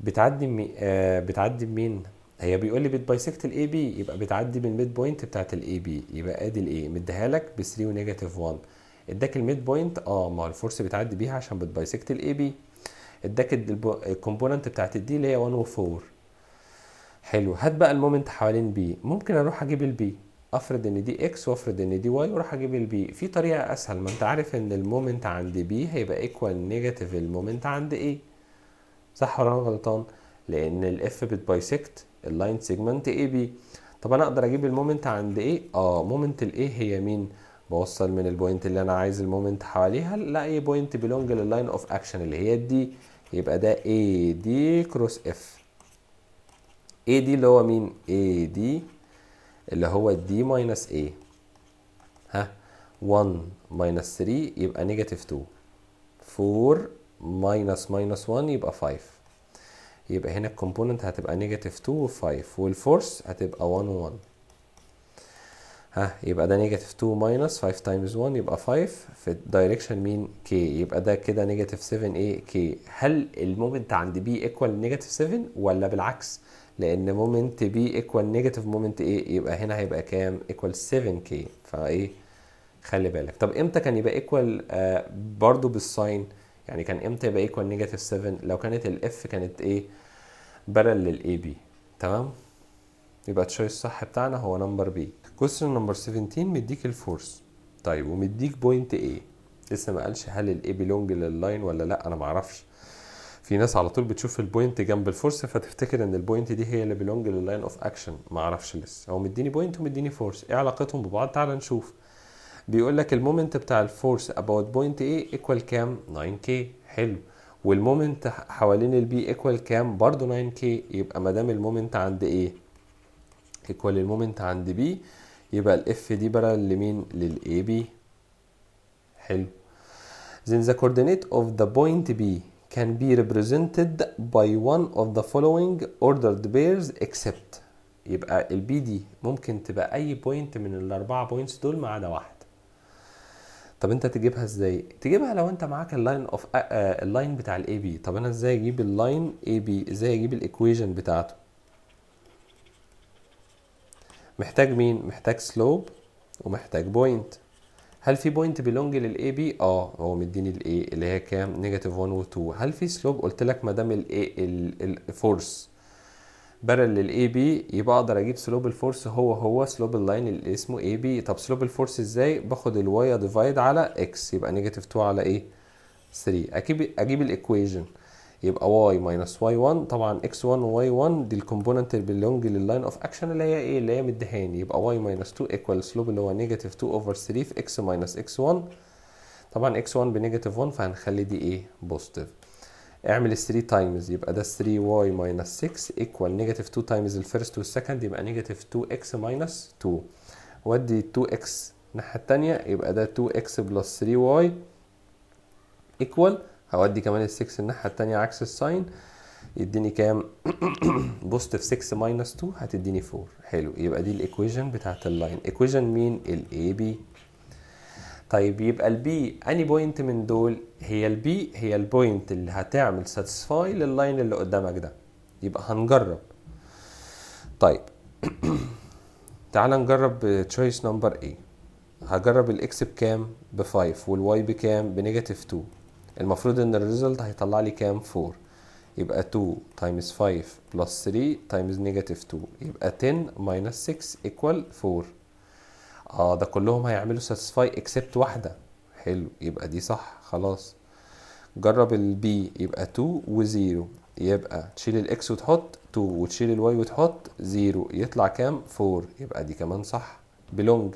بتعدي آه بتعدي مين هي بيقول لي بتبايسكت الاي بي يبقى بتعدي من الميد بوينت بتاعت الاي بي يبقى ادي الاي مديها لك ب 3 ونيجاتيف 1 اداك الميد بوينت اه ما هو الفورس بتعدي بيها عشان بتبايسكت الاي بي اداك الكومبوننت بتاعت الدي اللي هي 1 و 4 حلو هات بقى المومنت حوالين بي ممكن اروح اجيب البي افرض ان دي اكس وافرض ان دي واي واروح اجيب البي في طريقه اسهل ما انت عارف ان المومنت عند بي هيبقى ايكوال نيجاتيف المومنت عند ايه صح ولا انا غلطان لان الاف بتبايسكت اللاين سيجمنت اي بي طب انا اقدر اجيب المومنت عند ايه اه مومنت الايه هي مين بوصل من البوينت اللي انا عايز المومنت حواليها لاي بوينت بيلونج لللاين اوف اكشن اللي هي الدي يبقى ده اي دي كروس اف اي دي اللي هو مين اي دي اللي هو دي ماينس اي ها 1 ماينس 3 يبقى نيجاتيف 2 4 ماينس ماينس 1 يبقى 5 يبقى هنا الكومبوننت هتبقى نيجاتيف 2 و5 والفورس هتبقى 1 و 1 ها يبقى ده نيجاتيف 2 ماينس 5 تايمز 1 يبقى 5 في الدايركشن مين كي يبقى ده كده نيجاتيف 7 ايه كي هل المومنت عند بي ايكوال نيجاتيف 7 ولا بالعكس لان مومنت بي ايكوال نيجاتيف مومنت ايه يبقى هنا هيبقى كام ايكوال 7 كي فايه خلي بالك طب امتى كان يبقى ايكوال آه برضو بالساين يعني كان امتى يبقى ايكوال نيجاتيف 7 لو كانت الاف كانت ايه بدل للاي بي تمام يبقى التشويس الصح بتاعنا هو نمبر بي question number 17 مديك الفورس طيب ومديك بوينت A لسه ما قالش هل الاي بيلونج لللاين ولا لا انا ما اعرفش في ناس على طول بتشوف البوينت جنب الفورس فتفتكر ان البوينت دي هي اللي بيلونج لللاين اوف اكشن ما اعرفش لسه هو مديني بوينت ومديني فورس ايه علاقتهم ببعض تعال نشوف بيقول لك المومنت بتاع الفورس اباوت بوينت A ايكوال كام 9k حلو والمومنت حوالين البي ايكوال كام برضه 9k يبقى ما دام المومنت عند ايه ايكوال المومنت عند بي يبقى الاف دي بقى لمين للاي بي حلو then the coordinate of the point B can be represented by one of the following ordered pairs except يبقى البي دي ممكن تبقى اي بوينت من الاربعه بوينتس دول ما عدا واحد طب انت تجيبها ازاي تجيبها لو انت معاك اللاين اوف اللاين بتاع الاي بي طب انا ازاي اجيب اللاين اي بي ازاي اجيب الايكويجن بتاعته محتاج مين محتاج سلوب ومحتاج بوينت هل في بوينت بيلونج للاي بي اه هو مديني الاي اللي هي كام نيجاتيف 1 و 2 هل في سلوب قلت لك ما دام الاي الفورس بارل للاي بي يبقى اقدر اجيب سلوب الفورس هو هو سلوب اللاين اللي اسمه اي بي طب سلوب الفورس ازاي باخد الواي ديفايد على اكس يبقى نيجاتيف 2 على ايه 3 اجيب اجيب الايكويجن يبقى واي ماينس واي 1 طبعا اكس 1 y 1 دي الكومبوننت اللي بيلونج لللاين اوف اكشن اللي هي ايه اللي هي مدهاني يبقى واي ماينس 2 ايكوال سلوب اللي هو نيجاتيف 2 اوفر 3 في اكس ماينس اكس 1 طبعا اكس 1 بنيجاتيف 1 فهنخلي دي ايه بوزيتيف اعمل 3 تايمز يبقى ده 3 واي ماينس 6 ايكوال نيجاتيف 2 تايمز الفيرست والسكند يبقى نيجاتيف 2 اكس ماينس 2 ودي 2 اكس الناحيه الثانيه يبقى ده 2 اكس بلس 3 واي ايكوال هودي كمان ال6 الناحيه الثانيه عكس الساين يديني كام بوزيتيف 6 ماينس 2 هتديني 4 حلو يبقى دي الايكويجن بتاعت اللاين ايكويجن مين الاي بي طيب يبقى البي اني بوينت من دول هي البي هي البوينت اللي هتعمل ساتسفاي لللاين اللي قدامك ده يبقى هنجرب طيب تعال نجرب تشويس نمبر ايه هجرب الاكس بكام ب 5 والواي بكام بنيجاتيف 2 المفروض ان الريزلت هيطلع لي كام 4 يبقى 2 تايمز 5 بلس 3 تايمز نيجاتيف 2 يبقى 10 ماينس 6 ايكوال 4 اه ده كلهم هيعملوا ساتسفاي اكسبت واحده حلو يبقى دي صح خلاص جرب البي يبقى 2 و0 يبقى تشيل الاكس وتحط 2 وتشيل الواي وتحط 0 يطلع كام 4 يبقى دي كمان صح بلونج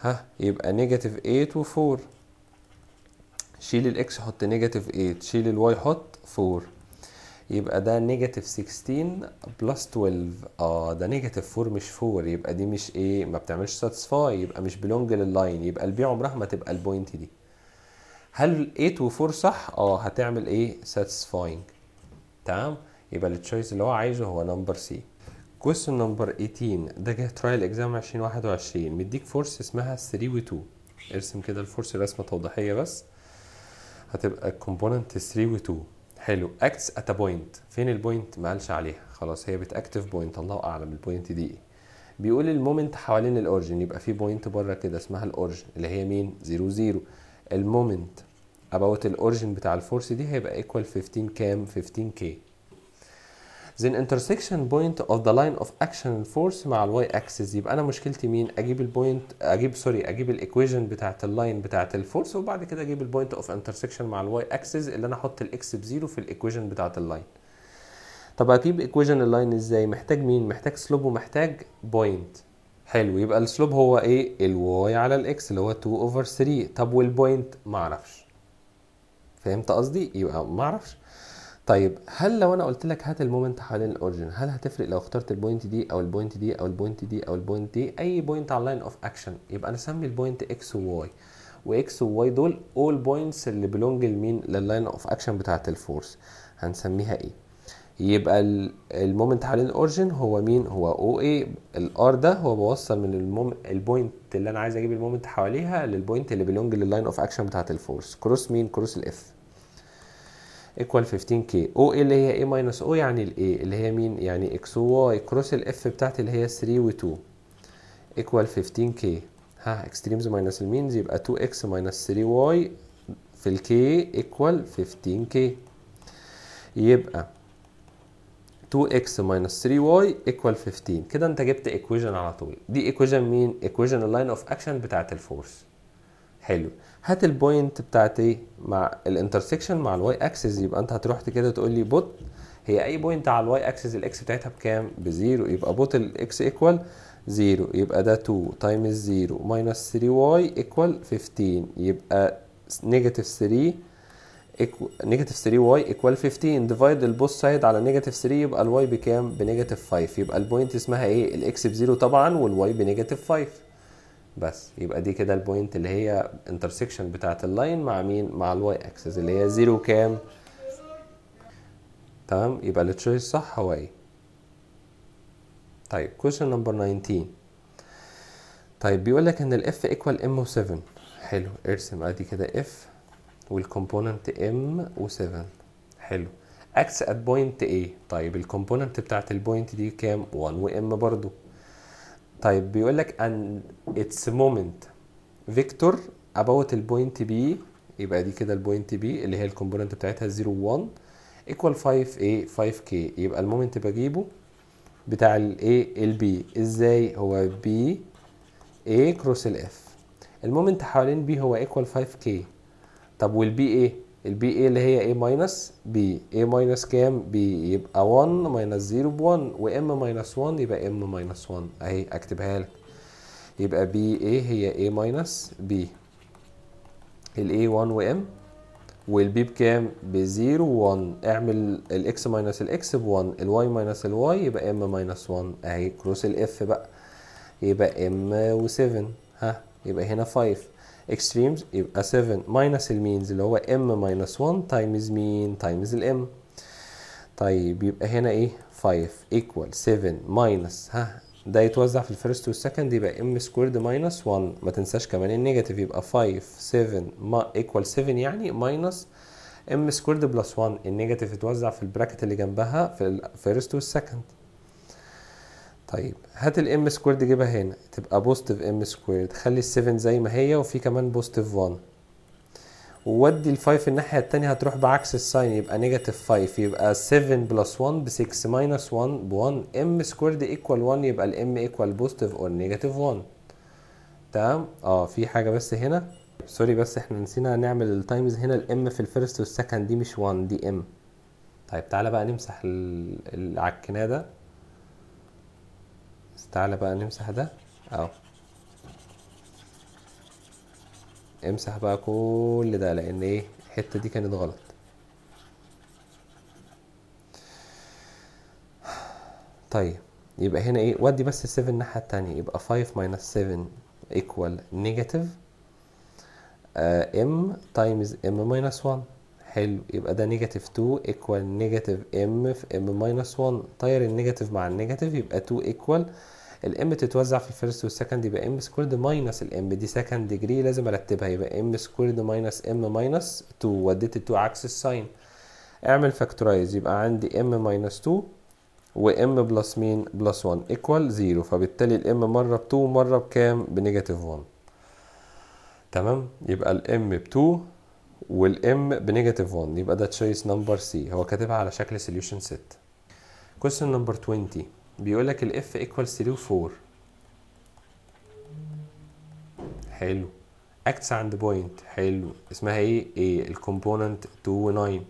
ها يبقى نيجاتيف 8 و4 شيل الاكس حط نيجاتيف 8 شيل الواي حط 4 يبقى ده نيجاتيف 16 بلس 12 اه ده نيجاتيف 4 مش 4 يبقى دي مش ايه ما بتعملش ساتسفاي يبقى مش بلونج لللاين يبقى البي عمرها ما تبقى البوينت دي هل 8 و4 صح اه هتعمل ايه ساتسفاينج تمام يبقى التشويس اللي هو عايزه هو نمبر سي كويستشن نمبر 18 ده جه ترايل اكزام 2021 مديك فورس اسمها 3 و2 ارسم كده الفورس رسمه توضيحيه بس هتبقى الكومبوننت 3 و 2 حلو اكتس ات بوينت فين البوينت ما قالش عليها خلاص هي بتاكتف بوينت الله اعلم البوينت دي ايه بيقول المومنت حوالين الاورجن يبقى في بوينت بره كده اسمها الاورجن اللي هي مين 0 0 المومنت اباوت الاورجن بتاع الفورس دي هيبقى ايكوال 15 كام 15 كي the intersection point of the line of action force مع الواي اكسس يبقى انا مشكلتي مين اجيب البوينت اجيب سوري اجيب الايكويشن بتاعه اللاين بتاعه الفورس وبعد كده اجيب البوينت اوف انترسكشن مع الواي اكسس اللي انا احط الاكس بزيرو في الايكويشن بتاعه اللاين طب اجيب ايكويشن اللاين ازاي محتاج مين محتاج سلوب ومحتاج بوينت حلو يبقى السلوب هو ايه الواي على الاكس اللي هو 2 اوفر 3 طب والبوينت معرفش فهمت قصدي يبقى معرفش طيب هل لو انا قلت لك هات المومنت حوالين الاوريجن هل هتفرق لو اخترت البوينت دي او البوينت دي او البوينت دي او البوينت دي اي بوينت على لاين اوف اكشن يبقى انا اسمي البوينت اكس وواي واكس وواي دول اول بوينتس اللي بلونج لمين لللاين اوف اكشن بتاعه الفورس هنسميها ايه يبقى المومنت حوالين الاوريجن هو مين هو او اي الار ده هو بوصل من الموم... البوينت اللي انا عايز اجيب المومنت حواليها للبوينت اللي بلونج لللاين اوف اكشن بتاعه الفورس كروس مين كروس الاف ايكوال 15 كي او ايه اللي هي اي ماينس او يعني الاي اللي هي مين يعني اكس وواي كروس الاف بتاعتي اللي هي 3 و 2 ايكوال 15 كي ها اكستريمز ماينس المينز يبقى 2 اكس ماينس 3 واي في الكي ايكوال 15 كي يبقى 2x minus 3y equal 15 كده انت جبت equation على طول دي equation مين equation اللاين اوف اكشن بتاعت الفورس حلو هات البوينت بتاعت ايه مع الانترسكشن مع الواي اكسس يبقى انت هتروح كده تقول لي بوت هي اي بوينت على الواي اكسس الاكس بتاعتها بكام بزيرو يبقى بوت الاكس ايكوال زيرو يبقى ده 2 تايمز زيرو ماينس 3 واي ايكوال 15 يبقى نيجاتيف 3 نيجاتيف 3 واي ايكوال 15 ديفايد البوث سايد على نيجاتيف 3 يبقى الواي بكام بنيجاتيف 5 يبقى البوينت اسمها ايه الاكس بزيرو طبعا والواي بنيجاتيف 5 بس يبقى دي كده البوينت اللي هي انترسكشن بتاعت اللاين مع مين مع الواي اكسس اللي هي زيرو كام تمام يبقى التشويس صح هو ايه طيب كويشن نمبر 19 طيب بيقول لك ان الاف ايكوال ام و7 حلو ارسم ادي كده اف والكومبوننت ام و7 حلو اكس ات بوينت ايه طيب الكومبوننت بتاعت البوينت دي كام 1 وام برضو طيب بيقول لك ان اتس مومنت فيكتور اباوت البوينت بي يبقى دي كده البوينت بي اللي هي الكومبوننت بتاعتها 0 1 ايكوال 5 A 5 K يبقى المومنت بجيبه بتاع ال البي ازاي هو بي A كروس الاف المومنت حوالين بي هو ايكوال 5 K طب والبي ايه؟ البي ايه اللي هي ايه ماينس بي ايه ماينس كام بي يبقى 1 ماينس 0 ب 1 وام ماينس 1 يبقى ام ماينس 1 اهي اكتبها لك يبقى بي ايه هي ايه ماينس بي الاي 1 وام والبي بكام ب 0 و1 اعمل الاكس ماينس الاكس ب 1 الواي ماينس الواي يبقى ام ماينس 1 اهي كروس الاف بقى يبقى ام و7 ها يبقى هنا 5 extremes يبقى 7 minus المينز اللي هو m minus 1 تايمز مين تايمز الام طيب يبقى هنا ايه 5 equal 7 minus ها ده يتوزع في الفيرست والسكند يبقى ام سكويرد ماينس 1 ما تنساش كمان النيجاتيف يبقى 5 7 ما ايكوال 7 يعني ماينس ام سكويرد بلس 1 النيجاتيف يتوزع في البراكت اللي جنبها في الفيرست والسكند طيب هات الام سكويرد جيبها هنا تبقى بوزيتيف ام سكويرد خلي ال7 زي ما هي وفي كمان بوزيتيف 1 وودي ال5 الناحيه الثانيه هتروح بعكس الساين يبقى نيجاتيف 5 يبقى 7 بلس 1 ب 6 ماينس 1 ب 1 ام سكويرد ايكوال 1 يبقى الام ايكوال بوزيتيف اور نيجاتيف 1 تمام اه في حاجه بس هنا سوري بس احنا نسينا نعمل التايمز هنا الام في الفيرست والسكند دي مش 1 دي ام طيب تعالى بقى نمسح العكنه ده تعالى بقى نمسح ده اهو امسح بقى كل ده لان ايه الحته دي كانت غلط طيب يبقى هنا ايه ودي بس 7 الناحيه التانية يبقى 5 minus 7 ايكوال نيجاتيف ام تايمز ام m 1 حلو يبقى ده نيجاتيف 2 ايكوال نيجاتيف ام في ام ماينس 1 طير النيجاتيف مع النيجاتيف يبقى 2 ايكوال الام تتوزع في الفيرست والسكند يبقى ام سكويرد ماينس الام دي سكند ديجري لازم ارتبها يبقى ام سكويرد ماينس ام ماينس 2 وديت ال 2 عكس الساين اعمل فاكتورايز يبقى عندي ام ماينس 2 وام بلس مين بلس 1 ايكوال 0 فبالتالي الام مره ب 2 مره بكام بنيجاتيف 1 تمام يبقى الام ب 2 والام بنيجاتيف 1 يبقى ده تشويس نمبر سي هو كاتبها على شكل سوليوشن سيت كويستشن نمبر 20 بيقول لك الاف ايكوال 3 و 4 حلو اكتس عند بوينت حلو اسمها ايه ايه الكومبوننت 2 و 9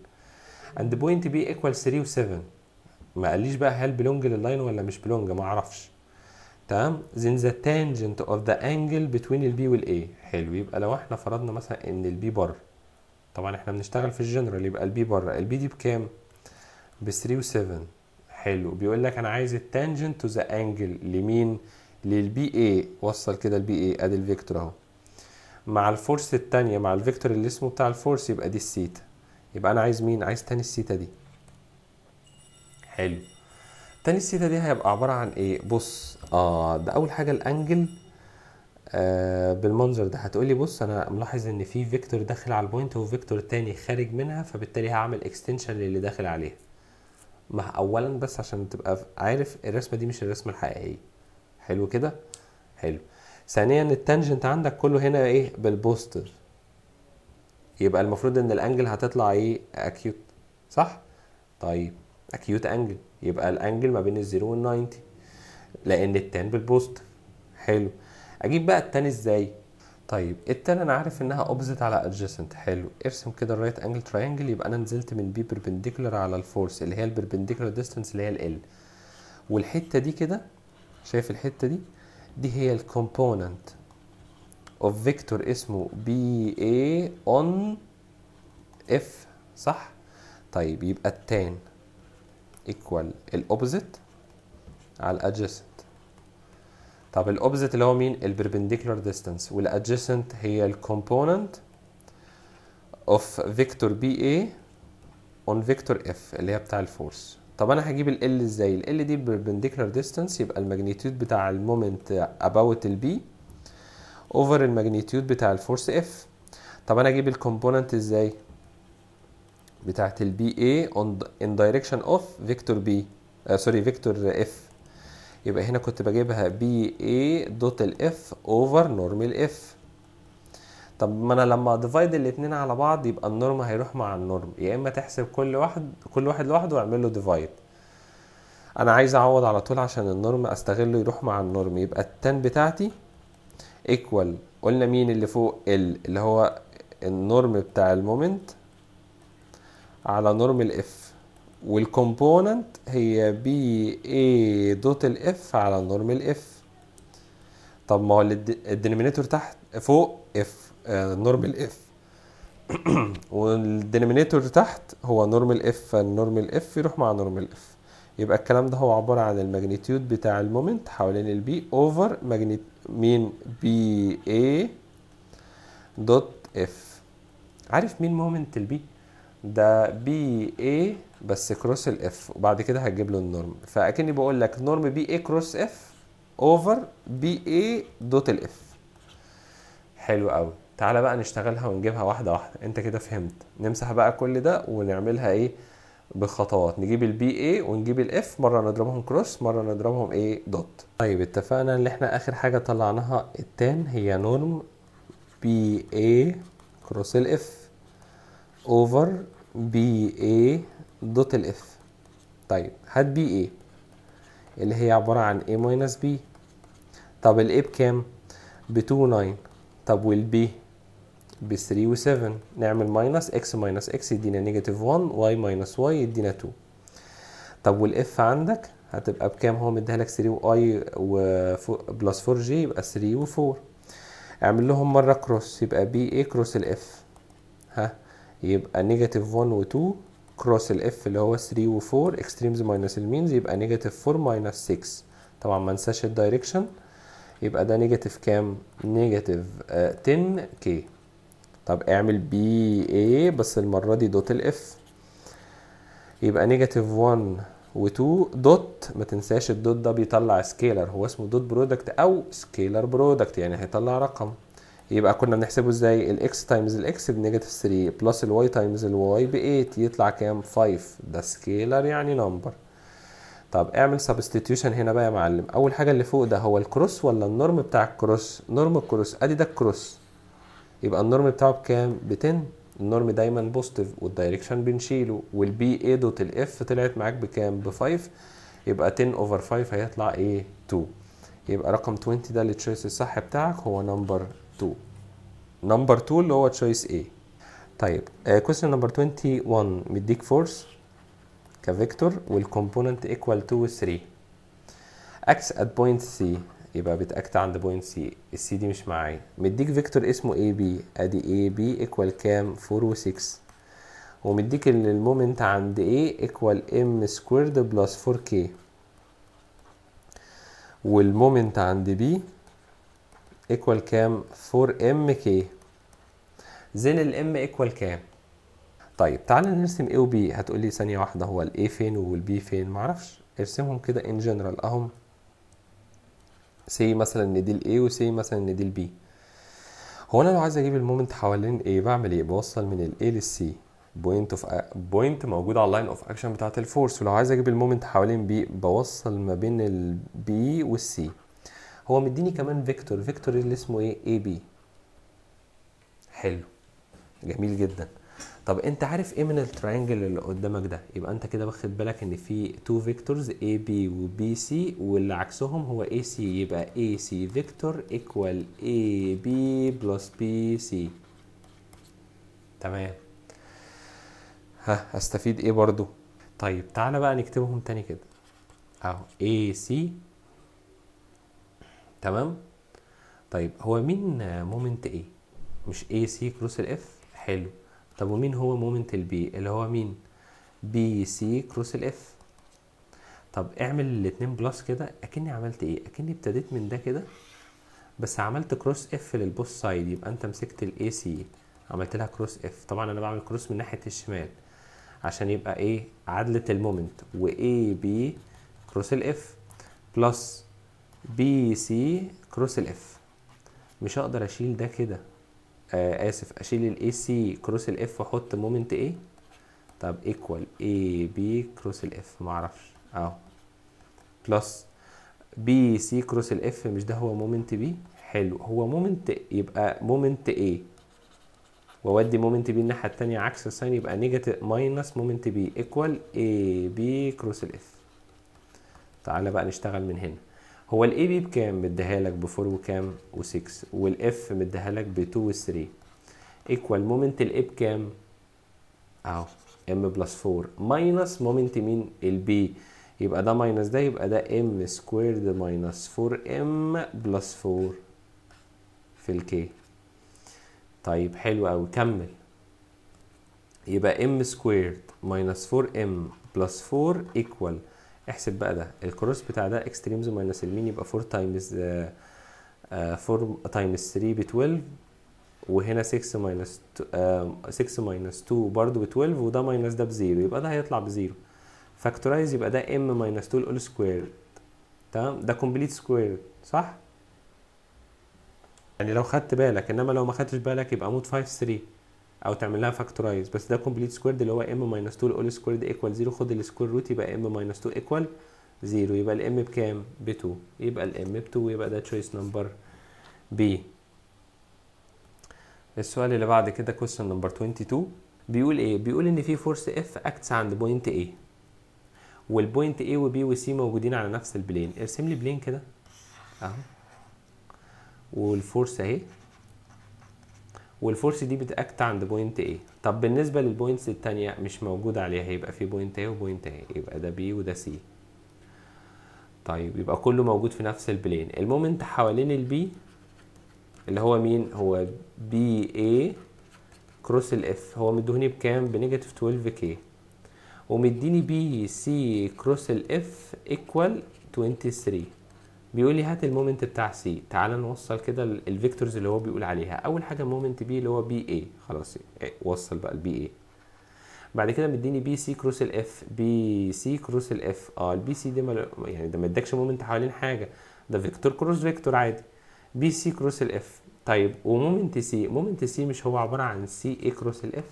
عند بوينت بي ايكوال 3 و 7 ما قاليش بقى هل بلونج لللاين ولا مش بلونج ما اعرفش تمام زين ذا تانجنت اوف ذا انجل بتوين البي والاي حلو يبقى لو احنا فرضنا مثلا ان البي بره طبعا احنا بنشتغل في الجنرال يبقى البي بره البي دي بكام ب 3 و7 حلو بيقول لك انا عايز التانجنت تو ذا انجل لمين للبي اي وصل كده البي اي ادي الفيكتور اهو مع الفورس التانية مع الفيكتور اللي اسمه بتاع الفورس يبقى دي السيتا يبقى انا عايز مين عايز تاني السيتا دي حلو تاني السيتا دي هيبقى عبارة عن ايه بص اه ده اول حاجة الانجل آه، بالمنظر ده هتقولي بص انا ملاحظ ان في فيكتور داخل على البوينت وفيكتور تاني خارج منها فبالتالي هعمل اكستنشن للي داخل عليها ما اولا بس عشان تبقى عارف الرسمه دي مش الرسمه الحقيقيه حلو كده حلو ثانيا التانجنت عندك كله هنا ايه بالبوستر يبقى المفروض ان الانجل هتطلع ايه اكيوت صح طيب اكيوت انجل يبقى الانجل ما بين الزيرو وال 90 لان التان بالبوستر حلو اجيب بقى التاني ازاي طيب التاني انا عارف انها اوبزيت على ادجacent حلو ارسم كده الرايت انجل تراينجل يبقى انا نزلت من بي بربنديكولار على الفورس اللي هي البربنديكولار ديستانس اللي هي ال والحته دي كده شايف الحته دي دي هي الكومبوننت اوف فيكتور اسمه بي اي اون اف صح طيب يبقى التان ايكوال الاوبزيت على الادجسنت طب الاوبزيت اللي هو مين البربنديكولار ديستانس والادجسنت هي الكومبوننت اوف فيكتور بي اي اون فيكتور اف اللي هي بتاع الفورس طب انا هجيب ال ال ازاي ال ال دي بربنديكولار ديستانس يبقى الماجنيتيود بتاع المومنت اباوت البي اوفر الماجنيتيود بتاع الفورس اف طب انا اجيب الكومبوننت ازاي بتاعت البي اي اون ان دايركشن اوف فيكتور بي سوري فيكتور اف يبقى هنا كنت بجيبها بي اي دوت الاف اوفر نورم الاف طب ما انا لما ديفايد الاتنين على بعض يبقى النورم هيروح مع النورم يا اما تحسب كل واحد كل واحد لوحده واعمل له ديفايد انا عايز اعوض على طول عشان النورم استغله يروح مع النورم يبقى التان بتاعتي ايكوال قلنا مين اللي فوق ال اللي هو النورم بتاع المومنت على نورم الاف والكومبوننت هي بي اي دوت الاف على النورمال اف طب ما هو الدينومينيتور تحت فوق اف آه، نورمال اف والدينومينيتور تحت هو نورمال اف فالنورمال اف يروح مع نورمال اف يبقى الكلام ده هو عباره عن الماجنتيود بتاع المومنت حوالين البي اوفر ماجنيت مين بي اي دوت اف عارف مين مومنت البي ده بي اي بس كروس الاف وبعد كده هتجيب له النورم فاكني بقول لك نورم بي اي كروس اف اوفر بي اي دوت الاف حلو قوي تعالى بقى نشتغلها ونجيبها واحده واحده انت كده فهمت نمسح بقى كل ده ونعملها ايه بخطوات نجيب البي اي ونجيب الاف مره نضربهم كروس مره نضربهم ايه دوت طيب اتفقنا ان احنا اخر حاجه طلعناها التان هي نورم بي اي كروس الاف اوفر بي اي دوت الاف طيب هات بي ايه اللي هي عبارة عن ايه ماينس بي طب ال بكام ب 2 9 طب والبي ب 3 و7 نعمل ماينس اكس ماينس اكس يدينا نيجاتيف 1 واي ماينس واي يدينا 2 طب والاف عندك هتبقى بكام هو مديها لك 3 واي بلس 4 جي يبقى 3 و4 اعمل لهم مره كروس يبقى بي ايه كروس الاف ها يبقى نيجاتيف 1 و2 كروس الاف اللي هو 3 و4 اكستريمز ماينس المينز يبقى نيجاتيف 4 ماينس 6 طبعا ما انساش الدايركشن يبقى ده نيجاتيف كام نيجاتيف 10 كي طب اعمل بي اي بس المره دي دوت الاف يبقى نيجاتيف 1 و2 دوت ما تنساش الدوت ده بيطلع سكيلر هو اسمه دوت برودكت او سكيلر برودكت يعني هيطلع رقم يبقى كنا بنحسبه ازاي الاكس تايمز الاكس بنيجاتيف 3 بلس الواي تايمز الواي ب 8 يطلع كام 5 ده سكيلر يعني نمبر طب اعمل سبستيتيوشن هنا بقى يا معلم اول حاجه اللي فوق ده هو الكروس ولا النورم بتاع الكروس نورم الكروس ادي ده الكروس يبقى النورم بتاعه بكام ب 10 النورم دايما بوزيتيف والدايركشن بنشيله والبي اي دوت الاف طلعت معاك بكام ب 5 يبقى 10 اوفر 5 هيطلع ايه 2 يبقى رقم 20 ده اللي التشويس الصح بتاعك هو نمبر 2 نمبر 2 اللي هو تشويس A طيب كويستشن نمبر 21 مديك فورس كفيكتور والكومبوننت ايكوال تو 3 اكس ات بوينت سي يبقى بتاكت عند بوينت سي السي دي مش معايا مديك فيكتور اسمه اي بي ادي اي بي ايكوال كام 4 و6 ومديك ان المومنت عند A ايكوال ام سكويرد بلس 4 كي والمومنت عند بي ايكوال كام 4 ام كي زين الام ايكوال كام طيب تعالى نرسم A و B لي ثانية واحدة هو الاي A فين والبي B فين معرفش ارسمهم كده in general اهم سي مثلا ان دي الاي A وسي مثلا ان دي البي B هو انا لو عايز اجيب المومنت حوالين A بعمل ايه بوصل من الاي A C بوينت اوف بوينت موجود على اللاين اوف اكشن بتاعت الفورس ولو عايز اجيب المومنت حوالين B بوصل ما بين البي B والسي هو مديني كمان فيكتور فيكتور اللي اسمه ايه اي بي حلو جميل جدا طب انت عارف ايه من الترينجل اللي قدامك ده يبقى انت كده واخد بالك ان في تو فيكتورز اي بي وبي سي واللي عكسهم هو اي سي يبقى اي سي فيكتور ايكوال اي بي بلس بي سي تمام ها هستفيد ايه برضو طيب تعالى بقى نكتبهم تاني كده اهو اي سي تمام طيب هو مين مومنت ايه مش اي سي كروس الاف حلو طب ومين هو مومنت البي اللي هو مين بي سي كروس الاف طب اعمل الاتنين بلس كده اكني عملت ايه اكني ابتديت من ده كده بس عملت كروس اف للبوس سايد يبقى انت مسكت الاي سي عملت لها كروس اف طبعا انا بعمل كروس من ناحيه الشمال عشان يبقى ايه عدله المومنت واي بي كروس الاف بلس بي سي كروس الاف مش هقدر اشيل ده كده آه اسف اشيل الاي سي كروس الاف واحط مومنت ايه طب ايكوال اي بي كروس الاف معرفش اهو بلس بي سي كروس الاف مش ده هو مومنت بي حلو هو مومنت يبقى مومنت ايه واودي مومنت بي الناحيه التانية عكس الساين يبقى نيجاتيف ماينس مومنت بي ايكوال اي بي كروس الاف تعالى بقى نشتغل من هنا هو الاي بي بكام مديها لك ب4 وكام و6 والاف مديها لك ب2 و3 ايكوال مومنت الاي بكام اهو ام بلس 4 ماينس مومنت مين البي يبقى ده ماينس ده يبقى ده ام سكويرد ماينس 4 ام بلس 4 في الكي طيب حلو قوي كمل يبقى ام سكويرد ماينس 4 ام بلس 4 ايكوال احسب بقى ده الكروس بتاع ده اكستريمز ماينس المين يبقى 4 تايمز 4 تايمز 3 ب 12 وهنا 6 ماينس 6 ماينس 2 برضه ب 12 وده ماينس ده بزيرو يبقى ده هيطلع بزيرو فاكتورايز يبقى ده ام ماينس 2 الاول سكوير تمام ده كومبليت سكوير صح؟ يعني لو خدت بالك انما لو ما خدتش بالك يبقى مود 5 3 او تعمل لها فاكتورايز بس ده كومبليت سكويرد اللي هو ام ماينس 2 الاول سكويرد ايكوال 0 خد السكوير روت يبقى ام ماينس 2 ايكوال 0 يبقى الام بكام؟ ب 2 يبقى الام ب 2 يبقى ده تشويس نمبر بي السؤال اللي بعد كده كويستشن نمبر 22 بيقول ايه؟ بيقول ان في فورس اف اكتس عند بوينت اي والبوينت A وبي وسي موجودين على نفس البلين ارسم لي بلين كده اهو والفورس اهي والفورس دي بتاكت عند بوينت A طب بالنسبه للبوينتس الثانيه مش موجود عليها هيبقى في بوينت A وبوينت A يبقى ده B وده C طيب يبقى كله موجود في نفس البلين المومنت حوالين البي اللي هو مين هو بي اي كروس الاف هو مديهوني بكام بنيجاتيف 12 كي ومديني بي سي كروس الاف ايكوال 23 بيقول لي هات المومنت بتاع سي تعال نوصل كده الفيكتورز اللي هو بيقول عليها اول حاجه مومنت بي اللي هو بي اي خلاص إيه، وصل بقى البي اي بعد كده مديني بي سي كروس الاف بي سي كروس الاف اه البي سي ده يعني ده ما ادكش مومنت حوالين حاجه ده فيكتور كروس فيكتور عادي بي سي كروس الاف طيب ومومنت سي مومنت سي مش هو عباره عن سي اي كروس الاف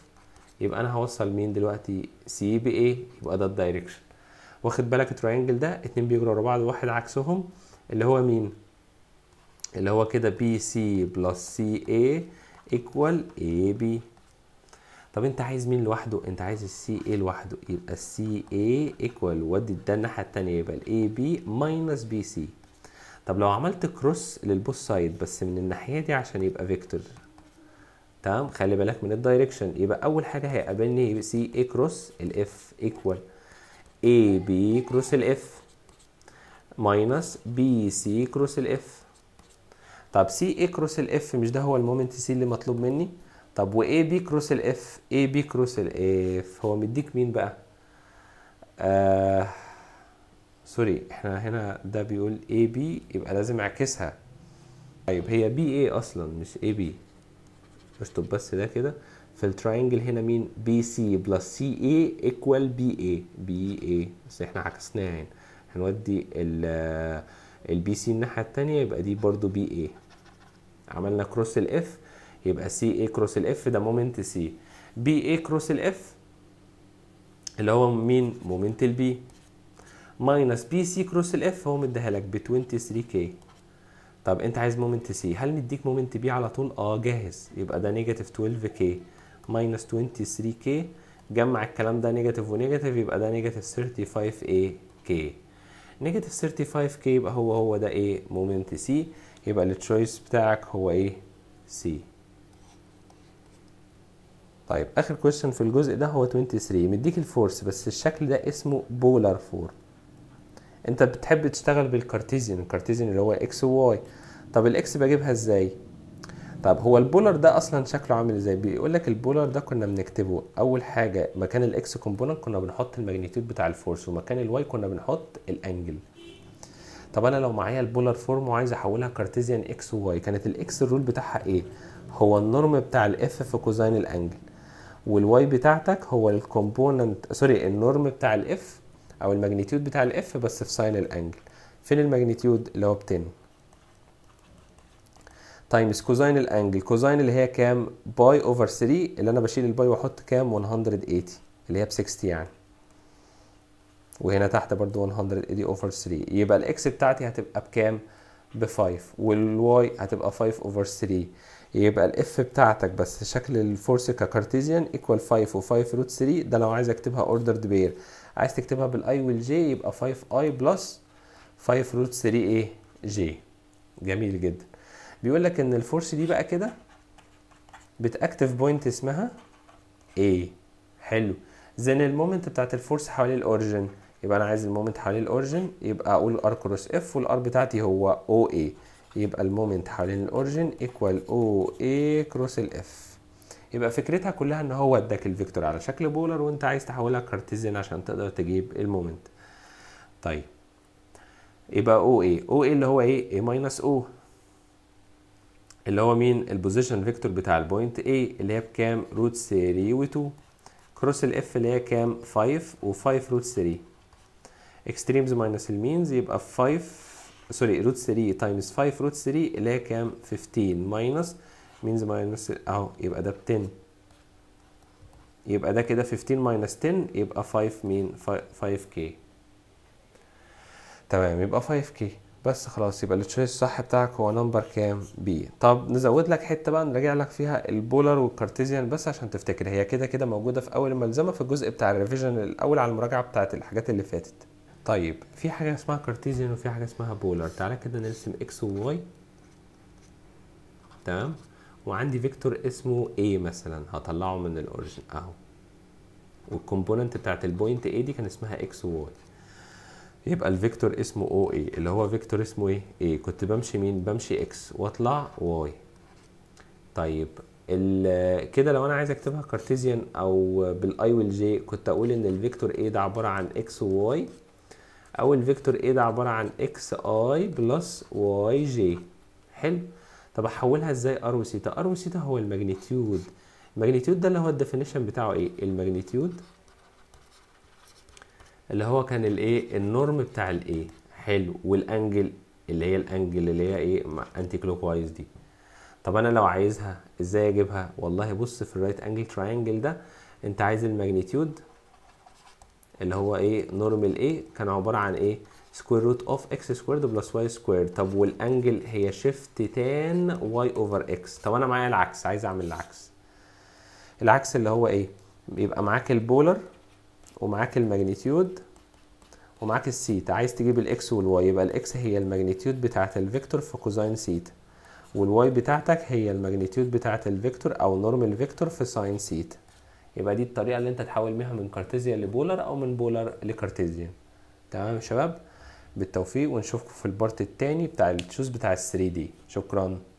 يبقى انا هوصل مين دلوقتي سي بي اي يبقى ده الدايركشن واخد بالك التراينجل ده اتنين بيجروا ورا بعض وواحد عكسهم اللي هو مين اللي هو كده بي سي بلس سي اي ايكوال اي بي طب انت عايز مين لوحده انت عايز السي اي لوحده يبقى السي اي ايكوال ودي ده الناحيه الثانيه يبقى الاي بي ماينس بي سي طب لو عملت كروس للبوث سايد بس من الناحيه دي عشان يبقى فيكتور تمام خلي بالك من الدايركشن يبقى اول حاجه هيقابلني سي اي كروس الاف ايكوال اي بي كروس الاف ماينس بي سي كروس الاف طب سي اي كروس الاف مش ده هو المومنت سي اللي مطلوب مني طب واي بي كروس الاف اي بي كروس الاف هو مديك مين بقى آه سوري احنا هنا ده بيقول اي بي يبقى لازم اعكسها طيب هي بي اي اصلا مش اي بي اكتب بس ده كده في التراينجل هنا مين بي سي بلس سي اي ايكوال بي اي بي اي بس احنا عكسناها هنا هنودي البي سي الناحيه الثانيه يبقى دي برضو بي اي عملنا كروس الاف يبقى سي اي كروس الاف ده مومنت سي بي اي كروس الاف اللي هو مين مومنت البي ماينس بي سي كروس الاف هو مديها لك ب 23 كي طب انت عايز مومنت سي هل نديك مومنت بي على طول اه جاهز يبقى ده نيجاتيف 12 كي ماينس 23 كي جمع الكلام ده نيجاتيف ونيجاتيف يبقى ده نيجاتيف 35 اي كي نيجاتيف 35 كي يبقى هو هو ده ايه مومنت سي يبقى التشويس بتاعك هو ايه سي طيب اخر كويشن في الجزء ده هو 23 مديك الفورس بس الشكل ده اسمه بولار فور انت بتحب تشتغل بالكارتيزيان الكارتيزيان اللي هو اكس وواي طب الاكس بجيبها ازاي طب هو البولر ده اصلا شكله عامل ازاي بيقول لك البولر ده كنا بنكتبه اول حاجه مكان الاكس كومبوننت كنا بنحط الماجنيتيود بتاع الفورس ومكان الواي كنا بنحط الانجل طب انا لو معايا البولر فورم وعايز احولها كارتيزيان اكس وواي كانت الاكس الرول بتاعها ايه هو النورم بتاع الاف في كوزاين الانجل والواي بتاعتك هو الكومبوننت سوري النورم بتاع الاف او الماجنيتيود بتاع الاف بس في ساين الانجل فين الماجنيتيود اللي هو 10 تايمز كوزاين الانجل كوزاين اللي هي كام باي اوفر 3 اللي انا بشيل الباي واحط كام 180 اللي هي ب 60 يعني وهنا تحت برضو 180 اوفر 3 يبقى الاكس بتاعتي هتبقى بكام ب 5 والواي هتبقى 5 اوفر 3 يبقى الاف بتاعتك بس شكل الفورس ككارتيزيان ايكوال 5 و5 روت 3 ده لو عايز اكتبها اوردرد بير عايز تكتبها بالاي والجي يبقى 5 اي بلس 5 روت 3 ايه جي جميل جدا بيقول لك ان الفورس دي بقى كده بتاكتف بوينت اسمها A حلو زين المومنت بتاعت الفورس حوالين الاورجن يبقى انا عايز المومنت حوالين الاورجن يبقى اقول الار كروس اف والار بتاعتي هو او اي يبقى المومنت حوالين الاورجن ايكوال او اي كروس الاف يبقى فكرتها كلها ان هو اداك الفيكتور على شكل بولر وانت عايز تحولها كارتيزيان عشان تقدر تجيب المومنت طيب يبقى او اي او اي اللي هو ايه اي ماينس او اللي هو مين البوزيشن فيكتور بتاع البوينت A اللي هي بكام روت 3 و 2 كروس ال F اللي هي كام 5 و5 روت 3 اكستريمز ماينس المينز يبقى 5 سوري روت 3 تايمز 5 روت 3 اللي هي كام 15 ماينس مينز ماينس اهو يبقى ده ب 10 يبقى ده كده 15 ماينس 10 يبقى 5 مين 5 كي تمام يبقى 5 كي بس خلاص يبقى التشويس الصح بتاعك هو نمبر كام بي طب نزود لك حته بقى نراجع لك فيها البولر والكارتيزيان بس عشان تفتكر هي كده كده موجوده في اول الملزمه في الجزء بتاع الريفيجن الاول على المراجعه بتاعت الحاجات اللي فاتت طيب في حاجه اسمها كارتيزيان وفي حاجه اسمها بولر تعالى كده نرسم اكس وواي تمام وعندي فيكتور اسمه A مثلا هطلعه من الاوريجن اهو والكومبوننت بتاعت البوينت A دي كان اسمها اكس وواي يبقى الفيكتور اسمه او اي اللي هو فيكتور اسمه ايه اي كنت بمشي مين بمشي اكس واطلع واي طيب كده لو انا عايز اكتبها كارتيزيان او بالاي والجي كنت اقول ان الفيكتور ايه ده عباره عن اكس وواي او الفيكتور ايه ده عباره عن اكس اي بلس واي جي حلو طب احولها ازاي ار وسيتا ار وسيتا هو الماجنيتيود الماجنيتيود ده اللي هو الديفينيشن بتاعه ايه الماجنيتيود اللي هو كان الايه النورم بتاع الايه حلو والانجل اللي هي الانجل اللي هي ايه انتي كلوك وايز دي طب انا لو عايزها ازاي اجيبها والله بص في الرايت انجل تراينجل ده انت عايز الماجنتيود اللي هو ايه نورم الايه كان عباره عن ايه سكوير روت اوف اكس سكويرد بلس واي سكويرد طب والانجل هي شيفت تان واي اوفر اكس طب انا معايا العكس عايز اعمل العكس العكس اللي هو ايه بيبقى معاك البولر ومعاك الماجنتيود ومعاك السيتا عايز تجيب الاكس والواي يبقى الاكس هي الماجنتيود بتاعة الفيكتور في كوزين سيتا والواي بتاعتك هي الماجنتيود بتاعة الفيكتور او نورمال فيكتور في ساين سيتا يبقى دي الطريقة اللي انت تحول بيها من كارتيزيا لبولر او من بولر لكارتيزيا تمام يا شباب بالتوفيق ونشوفكم في البارت التاني بتاع التشوز بتاع ال 3 دي شكرا